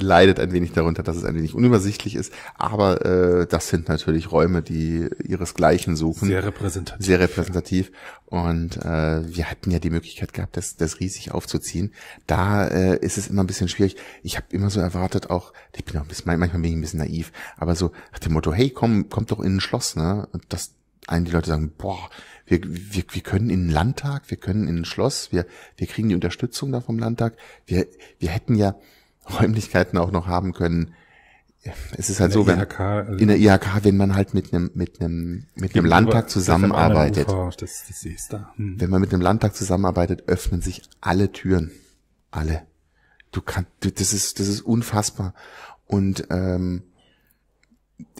leidet ein wenig darunter, dass es ein wenig unübersichtlich ist. Aber äh, das sind natürlich Räume, die ihresgleichen suchen. Sehr repräsentativ. Sehr repräsentativ. Und äh, wir hatten ja die Möglichkeit gehabt, das, das riesig aufzuziehen. Da äh, ist es immer ein bisschen schwierig. Ich habe immer so erwartet, auch, ich bin auch ein bisschen, manchmal bin ich ein bisschen naiv, aber so nach dem Motto, hey, komm, kommt doch in ein Schloss, ne? Und das einen die Leute sagen, boah, wir, wir, wir können in den Landtag, wir können in ein Schloss, wir, wir kriegen die Unterstützung da vom Landtag. Wir, wir hätten ja, Räumlichkeiten auch noch haben können. Es ist halt so, wenn IHK, also in der IHK, wenn man halt mit einem mit einem mit einem Landtag zusammenarbeitet, das, das ist da. Hm. wenn man mit einem Landtag zusammenarbeitet, öffnen sich alle Türen, alle. Du kannst, das ist das ist unfassbar und ähm,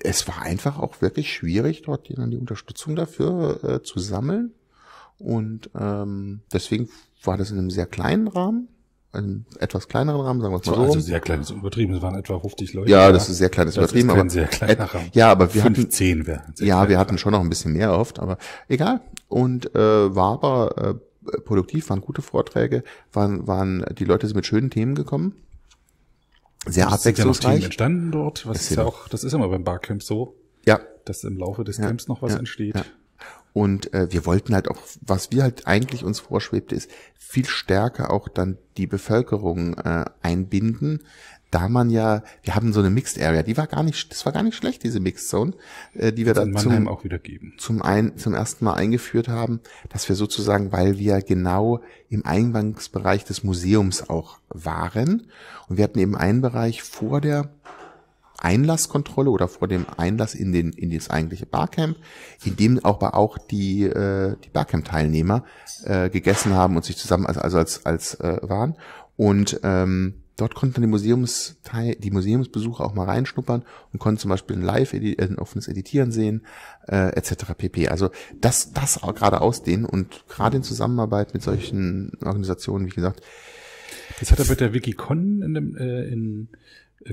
es war einfach auch wirklich schwierig, dort dann die Unterstützung dafür äh, zu sammeln. Und ähm, deswegen war das in einem sehr kleinen Rahmen einen etwas kleineren Rahmen, sagen wir mal so. Also sehr klein ist übertrieben, es waren etwa 50 Leute. Ja, das ist sehr klein, ist übertrieben. aber sehr kleiner Rahmen. Ja, aber wir 15 hatten, wäre ja, wir hatten schon noch ein bisschen mehr oft, aber egal. Und äh, war aber äh, produktiv, waren gute Vorträge, waren, waren die Leute sind mit schönen Themen gekommen. Sehr abwechslungsreich. ja entstanden dort, was ist ja auch, das ist immer beim Barcamp so. Ja. Dass im Laufe des ja, Camps noch was ja, entsteht. Ja. Und äh, wir wollten halt auch, was wir halt eigentlich uns vorschwebte, ist viel stärker auch dann die Bevölkerung äh, einbinden. Da man ja, wir haben so eine Mixed Area, die war gar nicht, das war gar nicht schlecht, diese Mixed Zone, äh, die wir dann zum, auch wieder geben. Zum, ein, zum ersten Mal eingeführt haben, dass wir sozusagen, weil wir genau im Eingangsbereich des Museums auch waren und wir hatten eben einen Bereich vor der Einlasskontrolle oder vor dem Einlass in den in das eigentliche Barcamp, in dem auch auch die äh, die Barcamp-Teilnehmer äh, gegessen haben und sich zusammen also, also als als äh, waren und ähm, dort konnten die Museumsteil die Museumsbesucher auch mal reinschnuppern und konnten zum Beispiel ein Live -Edi äh, ein offenes Editieren sehen äh, etc. pp. Also das das auch gerade ausdehnen und gerade in Zusammenarbeit mit solchen Organisationen wie gesagt. das hat er mit der Wikicon in, dem, äh, in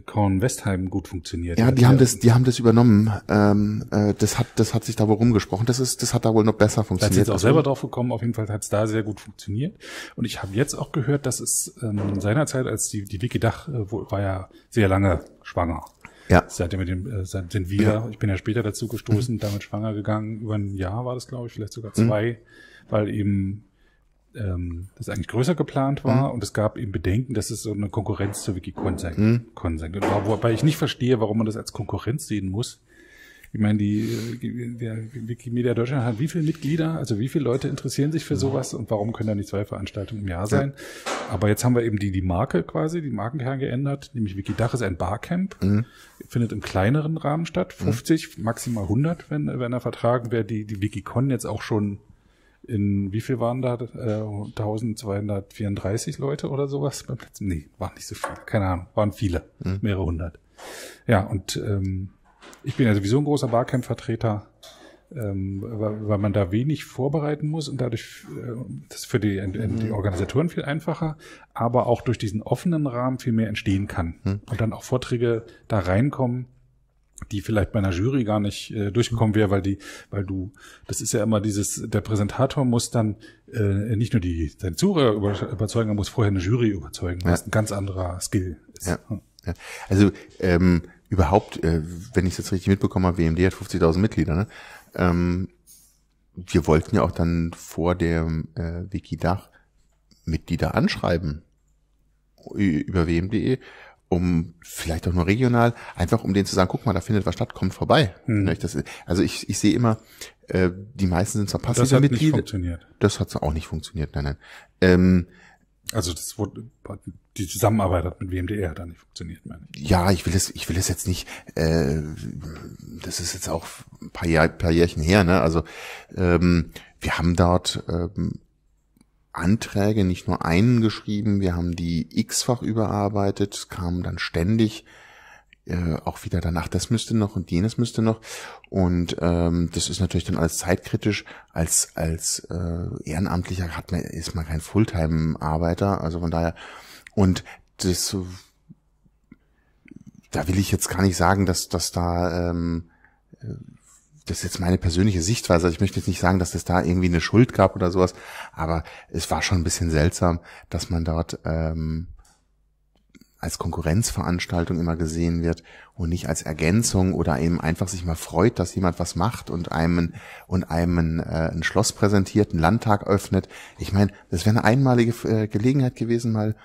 Korn Westheim gut funktioniert. Ja, die haben das, die haben das übernommen. Ähm, äh, das hat, das hat sich da wohl rumgesprochen. Das ist, das hat da wohl noch besser funktioniert. Da sind sie auch also selber drauf gekommen. Auf jeden Fall hat es da sehr gut funktioniert. Und ich habe jetzt auch gehört, dass es ähm, seinerzeit, als die die Wiki Dach äh, war ja sehr lange schwanger. Ja. Seitdem mit dem, äh, seit, sind wir, ja. ich bin ja später dazu gestoßen, mhm. damit schwanger gegangen. Über ein Jahr war das, glaube ich, vielleicht sogar mhm. zwei, mhm. weil eben ähm, das eigentlich größer geplant war mhm. und es gab eben Bedenken, dass es so eine Konkurrenz zu Wikicon sein, mhm. wobei ich nicht verstehe, warum man das als Konkurrenz sehen muss. Ich meine, die, äh, der Wikimedia Deutschland hat wie viele Mitglieder, also wie viele Leute interessieren sich für mhm. sowas und warum können da nicht zwei Veranstaltungen im Jahr sein? Ja. Aber jetzt haben wir eben die, die Marke quasi, die Markenkern geändert, nämlich Wikidach ist ein Barcamp, mhm. findet im kleineren Rahmen statt, 50, mhm. maximal 100, wenn, wenn er vertragen wäre, die, die Wikicon jetzt auch schon in wie viel waren da? Äh, 1234 Leute oder sowas? Nee, waren nicht so viele, keine Ahnung, waren viele, mhm. mehrere hundert. Ja, und ähm, ich bin ja sowieso ein großer Barcamp-Vertreter, ähm, weil, weil, man da wenig vorbereiten muss und dadurch äh, das ist für die, mhm. die Organisatoren viel einfacher, aber auch durch diesen offenen Rahmen viel mehr entstehen kann mhm. und dann auch Vorträge da reinkommen, die vielleicht bei einer Jury gar nicht äh, durchgekommen wäre, weil die, weil du, das ist ja immer dieses, der Präsentator muss dann äh, nicht nur die seine Zuhörer über, überzeugen, er muss vorher eine Jury überzeugen, was ja. ein ganz anderer Skill ist. Ja. Hm. ja. Also ähm, überhaupt, äh, wenn ich es jetzt richtig mitbekommen habe, WMD hat 50.000 Mitglieder, ne? Ähm, wir wollten ja auch dann vor dem äh, Wikidach Mitglieder anschreiben über WMD e, um vielleicht auch nur regional, einfach um denen zu sagen, guck mal, da findet was statt, kommt vorbei. Hm. Ne, also ich, ich sehe immer, äh, die meisten sind zwar passiv Mitglieder. Das hat Mitglied. nicht funktioniert. Das hat auch nicht funktioniert, nein, nein. Ähm, also das wurde, die Zusammenarbeit hat mit WMDR da nicht funktioniert, meine ich. Ja, ich will es, ich will es jetzt nicht, äh, das ist jetzt auch ein paar, Jahr, paar Jährchen her, ne? Also ähm, wir haben dort ähm, Anträge, nicht nur einen geschrieben. Wir haben die x-fach überarbeitet, kamen dann ständig äh, auch wieder danach, das müsste noch und jenes müsste noch. Und ähm, das ist natürlich dann alles zeitkritisch. Als, als äh, Ehrenamtlicher hat man, ist man kein Fulltime-Arbeiter, also von daher. Und das, da will ich jetzt gar nicht sagen, dass, dass da ähm, äh, das ist jetzt meine persönliche Sichtweise. Ich möchte jetzt nicht sagen, dass es da irgendwie eine Schuld gab oder sowas, aber es war schon ein bisschen seltsam, dass man dort ähm, als Konkurrenzveranstaltung immer gesehen wird und nicht als Ergänzung oder eben einfach sich mal freut, dass jemand was macht und einem und einem ein, äh, ein Schloss präsentiert, einen Landtag öffnet. Ich meine, das wäre eine einmalige äh, Gelegenheit gewesen, mal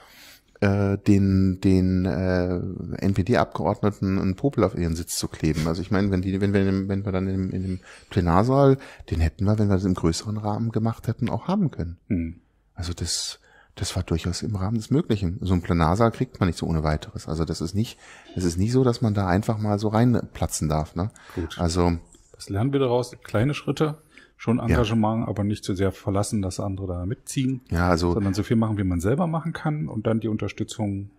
äh, den den äh, NPD-Abgeordneten einen Popel auf ihren Sitz zu kleben. Also ich meine, wenn die, wenn wir, wenn wir dann in, in dem Plenarsaal, den hätten wir, wenn wir das im größeren Rahmen gemacht hätten, auch haben können. Mhm. Also das das war durchaus im Rahmen des Möglichen. So ein Plenarsaal kriegt man nicht so ohne weiteres. Also das ist nicht, es ist nicht so, dass man da einfach mal so reinplatzen darf. Ne? Gut. Also was lernen wir daraus? Kleine Schritte, schon Engagement, ja. aber nicht so sehr verlassen, dass andere da mitziehen, ja, also, sondern so viel machen, wie man selber machen kann und dann die Unterstützung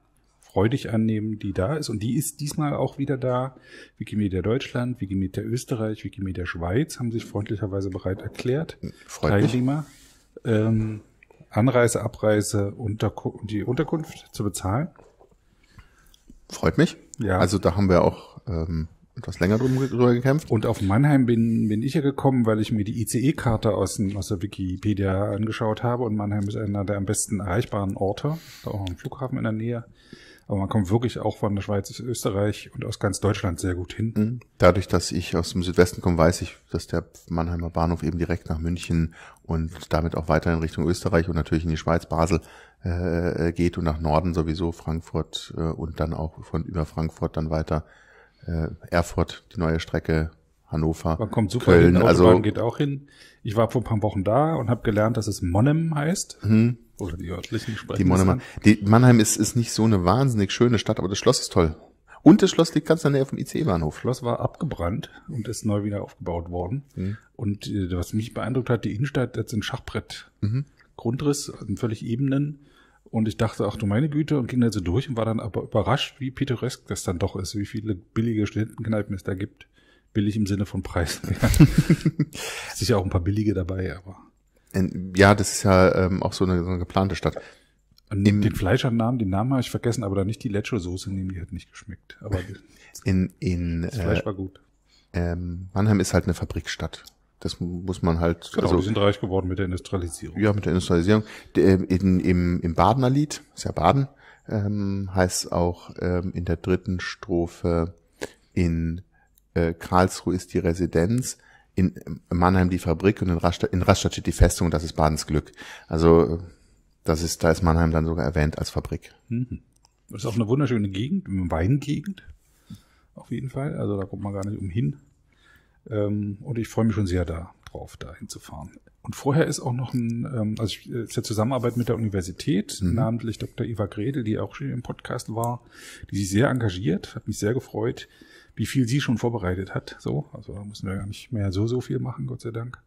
freudig annehmen, die da ist. Und die ist diesmal auch wieder da. Wikimedia Deutschland, Wikimedia Österreich, Wikimedia Schweiz haben sich freundlicherweise bereit erklärt. Hm, freut Teilnehmer. Ähm, Anreise, Abreise, Unterku die Unterkunft zu bezahlen. Freut mich. Ja. Also da haben wir auch ähm, etwas länger drüber gekämpft. Und auf Mannheim bin, bin ich ja gekommen, weil ich mir die ICE-Karte aus, aus der Wikipedia angeschaut habe und Mannheim ist einer der am besten erreichbaren Orte, da auch ein Flughafen in der Nähe. Aber man kommt wirklich auch von der Schweiz, Österreich und aus ganz Deutschland sehr gut hin. Mhm. Dadurch, dass ich aus dem Südwesten komme, weiß ich, dass der Mannheimer Bahnhof eben direkt nach München und damit auch weiter in Richtung Österreich und natürlich in die Schweiz, Basel äh, äh geht und nach Norden sowieso Frankfurt äh, und dann auch von über Frankfurt dann weiter äh, Erfurt, die neue Strecke, Hannover. Man kommt super Köln, hin, also Autobahn also geht auch hin. Ich war vor ein paar Wochen da und habe gelernt, dass es Monem heißt. Mhm. Oder die örtlichen sprechen. Die Monnem. Die Mannheim ist, ist nicht so eine wahnsinnig schöne Stadt, aber das Schloss ist toll. Und das Schloss liegt ganz in der Nähe vom ICE-Bahnhof. Schloss war abgebrannt und ist neu wieder aufgebaut worden. Mhm. Und äh, was mich beeindruckt hat, die Innenstadt hat ein Schachbrett. Mhm. Grundriss, also einen völlig ebenen und ich dachte, ach du meine Güte, und ging dann so durch und war dann aber überrascht, wie pittoresk das dann doch ist, wie viele billige Studentenkneipen es da gibt. Billig im Sinne von Preis. Sicher auch ein paar billige dabei, aber. Ja, das ist ja ähm, auch so eine, so eine geplante Stadt. Im, den Fleischernamen, den Namen habe ich vergessen, aber da nicht die Lecho-Soße nehmen, die hat nicht geschmeckt. Aber in, in, das Fleisch äh, war gut. Ähm, Mannheim ist halt eine Fabrikstadt. Das muss man halt. Genau, also, die sind reich geworden mit der Industrialisierung. Ja, mit der Industrialisierung. Ähm, in, im, Im Badener Lied, ist ja Baden, ähm, heißt auch ähm, in der dritten Strophe in äh, Karlsruhe ist die Residenz, in äh, Mannheim die Fabrik und in Rastatt, in Rastatt steht die Festung, das ist Badens Glück. Also äh, das ist, da ist Mannheim dann sogar erwähnt als Fabrik. Mhm. Das ist auch eine wunderschöne Gegend, eine Weingegend. Auf jeden Fall. Also da kommt man gar nicht umhin. Ähm, und ich freue mich schon sehr da drauf, da hinzufahren. Und vorher ist auch noch ein, ähm, also ich, äh, ist ja Zusammenarbeit mit der Universität, mhm. namentlich Dr. Eva Gredel, die auch schon im Podcast war, die sich sehr engagiert, hat mich sehr gefreut, wie viel sie schon vorbereitet hat. So, also da müssen wir gar nicht mehr so, so viel machen, Gott sei Dank.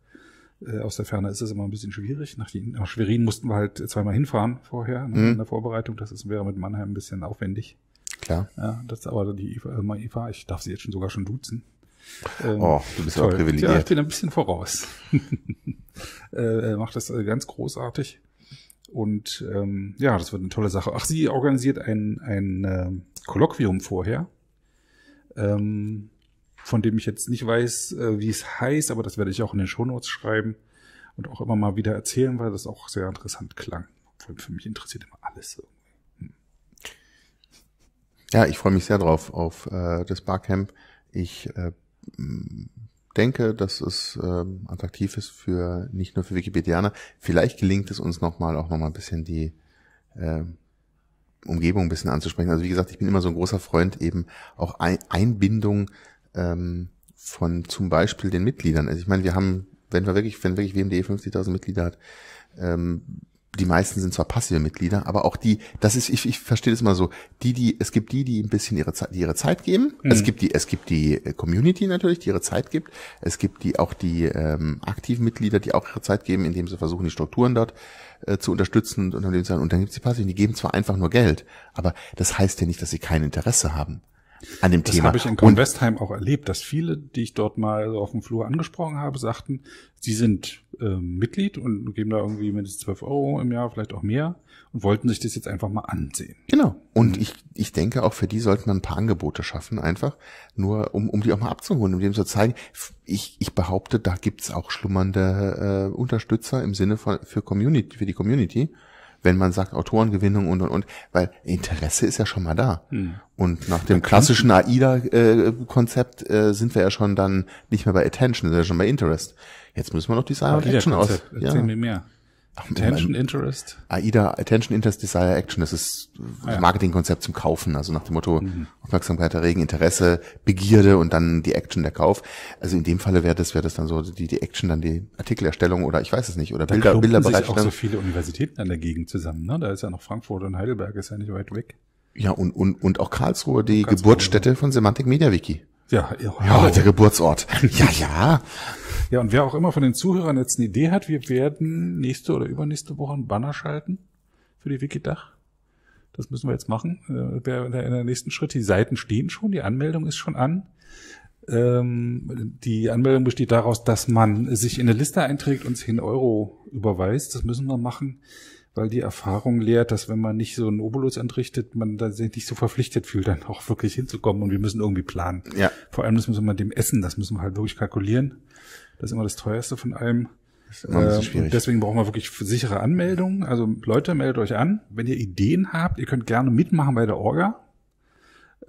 Äh, aus der Ferne ist es immer ein bisschen schwierig. Nach, Schwerin mussten wir halt zweimal hinfahren vorher ne, mhm. in der Vorbereitung. Das ist, wäre mit Mannheim ein bisschen aufwendig. Klar. Ja, das ist aber die Eva, äh, Eva, ich darf sie jetzt schon sogar schon duzen. Ähm, oh, du bist toll. aber privilegiert. Ja, ich bin ein bisschen voraus. äh, macht das äh, ganz großartig. Und ähm, ja, das wird eine tolle Sache. Ach, sie organisiert ein, ein äh, Kolloquium vorher, ähm, von dem ich jetzt nicht weiß, äh, wie es heißt, aber das werde ich auch in den Shownotes schreiben und auch immer mal wieder erzählen, weil das auch sehr interessant klang. Für, für mich interessiert immer alles irgendwie. Ja, ich freue mich sehr drauf auf äh, das Barcamp. Ich äh, Mm, denke, dass es ähm, attraktiv ist für nicht nur für Wikipedianer. Vielleicht gelingt es uns nochmal auch nochmal ein bisschen die äh, Umgebung ein bisschen anzusprechen. Also wie gesagt, ich bin immer so ein großer Freund eben auch ein Einbindung ähm, von zum Beispiel den Mitgliedern. Also ich meine, wir haben, wenn wir wirklich, wenn wirklich WMD 50.000 e Mitglieder hat, ähm, die meisten sind zwar passive Mitglieder, aber auch die, das ist, ich, ich verstehe das mal so, die, die, es gibt die, die ein bisschen ihre Zeit, die ihre Zeit geben. Mhm. Es gibt die, es gibt die äh, Community natürlich, die ihre Zeit gibt. Es gibt die auch die ähm, aktiven Mitglieder, die auch ihre Zeit geben, indem sie versuchen, die Strukturen dort äh, zu unterstützen und unternehmen zu sein. Und dann gibt es die passiven, die geben zwar einfach nur Geld, aber das heißt ja nicht, dass sie kein Interesse haben an dem das Thema. Das habe ich in Kornwestheim auch erlebt, dass viele, die ich dort mal so auf dem Flur angesprochen habe, sagten, sie sind äh, Mitglied und geben da irgendwie mindestens 12 Euro im Jahr, vielleicht auch mehr und wollten sich das jetzt einfach mal ansehen. Genau. Und mhm. ich, ich denke, auch für die sollten man ein paar Angebote schaffen, einfach nur, um, um die auch mal abzuholen, um dem zu zeigen, ich, ich behaupte, da gibt's auch schlummernde äh, Unterstützer im Sinne von, für Community, für die Community wenn man sagt Autorengewinnung und und und, weil Interesse ist ja schon mal da. Hm. Und nach dem klassischen AIDA-Konzept äh, äh, sind wir ja schon dann nicht mehr bei Attention, sondern schon bei Interest. Jetzt müssen wir noch die Cyber ah, Action aus. Ja. Erzähl mir mehr. Attention Interest? AIDA, Attention Interest Desire Action, das ist das ah, Marketingkonzept zum Kaufen, also nach dem Motto mhm. Aufmerksamkeit erregen, Interesse, Begierde und dann die Action der Kauf. Also in dem Falle wäre das, wäre das dann so die, die Action, dann die Artikelerstellung oder ich weiß es nicht, oder da Bilder, Bilderbereich. Da auch so viele Universitäten an der Gegend zusammen, ne? Da ist ja noch Frankfurt und Heidelberg, ist ja nicht weit weg. Ja, und, und, und auch Karlsruhe, die Karlsruhe Geburtsstätte ja. von Semantic Media Wiki. Ja, ja, ja der Geburtsort. ja, ja. Ja, und wer auch immer von den Zuhörern jetzt eine Idee hat, wir werden nächste oder übernächste Woche einen Banner schalten für die Wikidach. Das müssen wir jetzt machen. Äh, in der, nächsten Schritt, die Seiten stehen schon, die Anmeldung ist schon an. Ähm, die Anmeldung besteht daraus, dass man sich in eine Liste einträgt und 10 Euro überweist. Das müssen wir machen, weil die Erfahrung lehrt, dass wenn man nicht so einen Obolus entrichtet, man sich nicht so verpflichtet fühlt, dann auch wirklich hinzukommen. Und wir müssen irgendwie planen. Ja. Vor allem das müssen wir mit dem Essen, das müssen wir halt wirklich kalkulieren. Das ist immer das teuerste von allem. Äh, deswegen brauchen wir wirklich sichere Anmeldungen. Also Leute, meldet euch an. Wenn ihr Ideen habt, ihr könnt gerne mitmachen bei der Orga.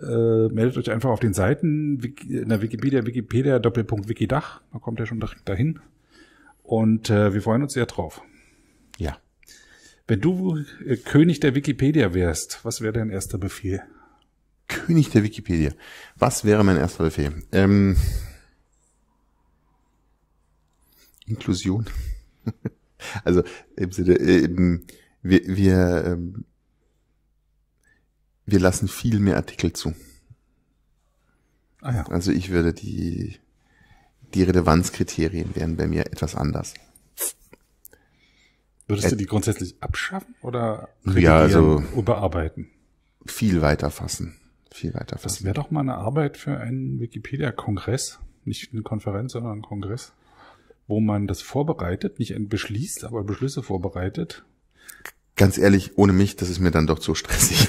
Äh, meldet euch einfach auf den Seiten in der Wikipedia, Wikipedia, Doppelpunkt Wikidach. Man kommt ja schon dahin. Und äh, wir freuen uns sehr drauf. Ja. Wenn du äh, König der Wikipedia wärst, was wäre dein erster Befehl? König der Wikipedia. Was wäre mein erster Befehl? Ähm Inklusion. also im Sinne, ähm, wir, wir, ähm, wir lassen viel mehr Artikel zu. Ah, ja. Also ich würde die, die Relevanzkriterien wären bei mir etwas anders. Würdest du die grundsätzlich abschaffen oder ja, also überarbeiten? Viel weiter fassen. Viel weiter fassen. Das wäre doch mal eine Arbeit für einen Wikipedia-Kongress. Nicht eine Konferenz, sondern ein Kongress wo man das vorbereitet, nicht beschließt, aber Beschlüsse vorbereitet. Ganz ehrlich, ohne mich, das ist mir dann doch zu stressig.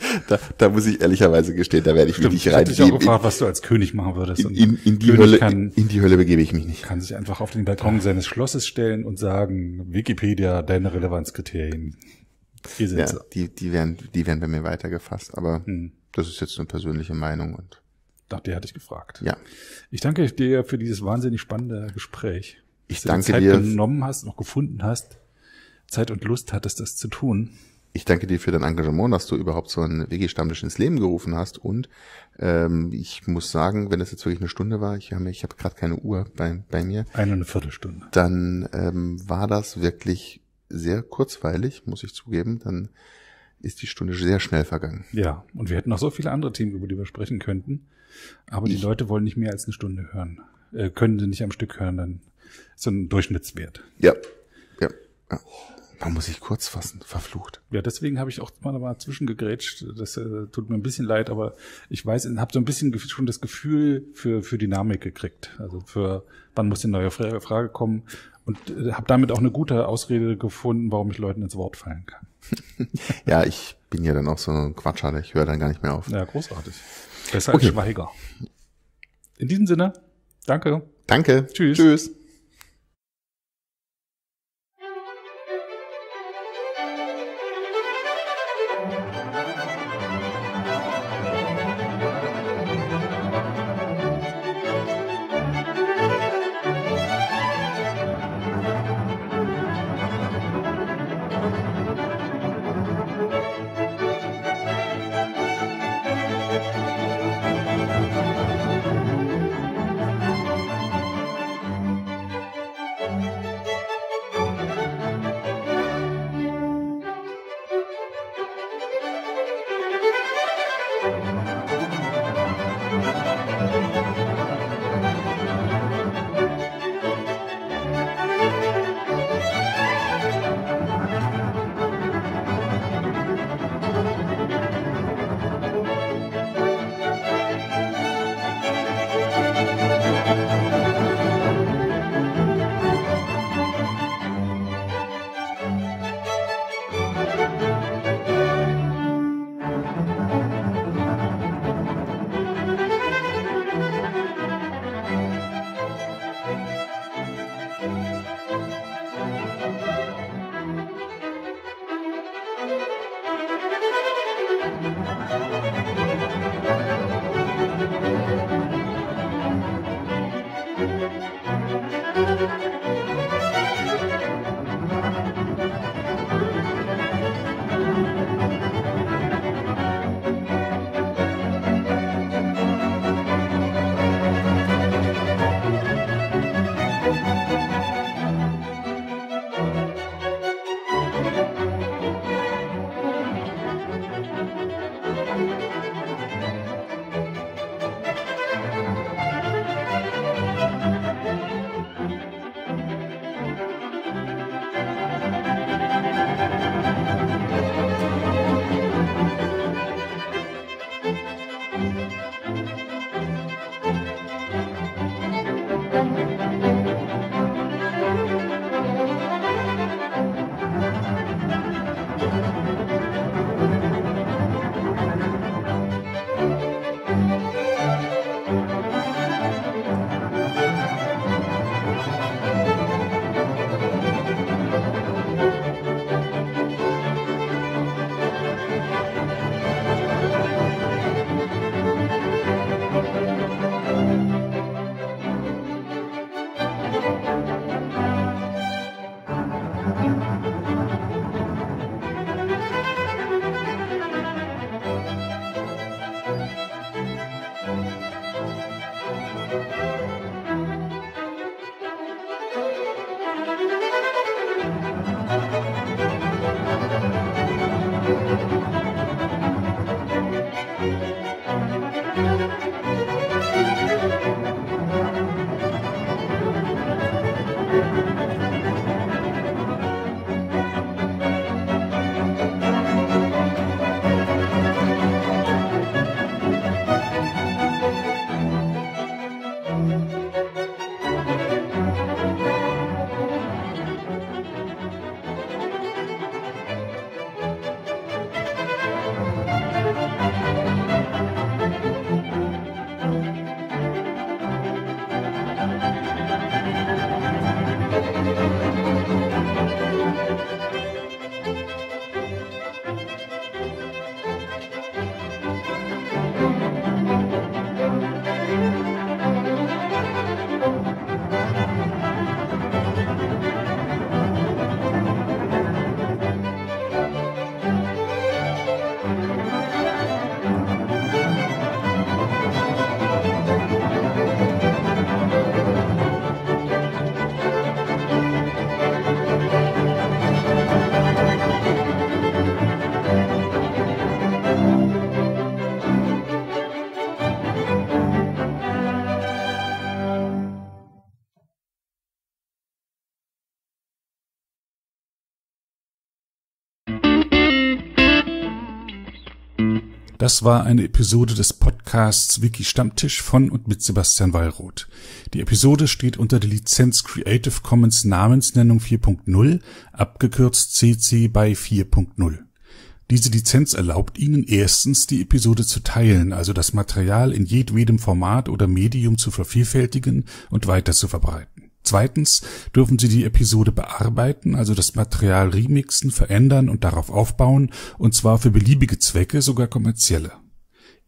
da, da muss ich ehrlicherweise gestehen, da werde ich Stimmt, mich nicht rein. Ich habe gefragt, was du als König machen würdest. In, in, in die König Hölle, kann, in die Hölle begebe ich mich nicht. Kann sich einfach auf den Balkon seines Schlosses stellen und sagen, Wikipedia, deine Relevanzkriterien. Hier sind ja, sie. Die, die, werden, die werden bei mir weitergefasst, aber hm. das ist jetzt eine persönliche Meinung und nach der hatte ich gefragt. Ja. Ich danke dir für dieses wahnsinnig spannende Gespräch. Ich dass danke du Zeit dir. genommen hast, noch gefunden hast, Zeit und Lust hattest, das zu tun. Ich danke dir für dein Engagement, dass du überhaupt so einen WG-Stammtisch ins Leben gerufen hast. Und ähm, ich muss sagen, wenn das jetzt wirklich eine Stunde war, ich habe ich hab gerade keine Uhr bei, bei mir. Eine und eine Viertelstunde. Dann ähm, war das wirklich sehr kurzweilig, muss ich zugeben. Dann ist die Stunde sehr schnell vergangen. Ja, und wir hätten noch so viele andere Themen, über die wir sprechen könnten. Aber die Leute wollen nicht mehr als eine Stunde hören. Äh, können sie nicht am Stück hören, dann ist so ein Durchschnittswert. Ja. ja. ja. Man muss sich kurz fassen, verflucht. Ja, deswegen habe ich auch mal, mal zwischengegrätscht. Das äh, tut mir ein bisschen leid, aber ich weiß, habe so ein bisschen schon das Gefühl für, für Dynamik gekriegt. Also für wann muss die neue Frage kommen. Und äh, habe damit auch eine gute Ausrede gefunden, warum ich Leuten ins Wort fallen kann. ja, ich bin ja dann auch so ein Quatscher, ne? ich höre dann gar nicht mehr auf. Ja, großartig. Besser okay. als Schweiger. In diesem Sinne, danke. Danke. Tschüss. Tschüss. Das war eine Episode des Podcasts Wiki Stammtisch von und mit Sebastian Wallroth. Die Episode steht unter der Lizenz Creative Commons Namensnennung 4.0, abgekürzt CC bei 4.0. Diese Lizenz erlaubt Ihnen erstens, die Episode zu teilen, also das Material in jedwedem Format oder Medium zu vervielfältigen und weiter zu verbreiten. Zweitens dürfen Sie die Episode bearbeiten, also das Material remixen, verändern und darauf aufbauen, und zwar für beliebige Zwecke, sogar kommerzielle.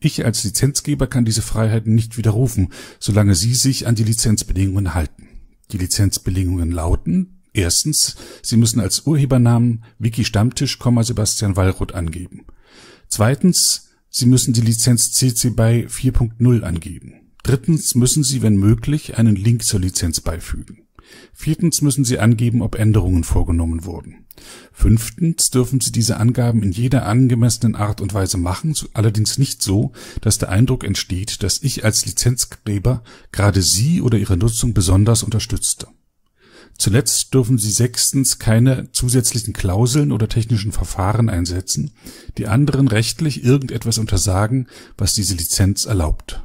Ich als Lizenzgeber kann diese Freiheiten nicht widerrufen, solange Sie sich an die Lizenzbedingungen halten. Die Lizenzbedingungen lauten, erstens, Sie müssen als Urhebernamen Wiki Stammtisch, Sebastian Wallroth angeben. Zweitens, Sie müssen die Lizenz CC BY 4.0 angeben. Drittens müssen Sie, wenn möglich, einen Link zur Lizenz beifügen. Viertens müssen Sie angeben, ob Änderungen vorgenommen wurden. Fünftens dürfen Sie diese Angaben in jeder angemessenen Art und Weise machen, allerdings nicht so, dass der Eindruck entsteht, dass ich als Lizenzgeber gerade Sie oder Ihre Nutzung besonders unterstützte. Zuletzt dürfen Sie sechstens keine zusätzlichen Klauseln oder technischen Verfahren einsetzen, die anderen rechtlich irgendetwas untersagen, was diese Lizenz erlaubt.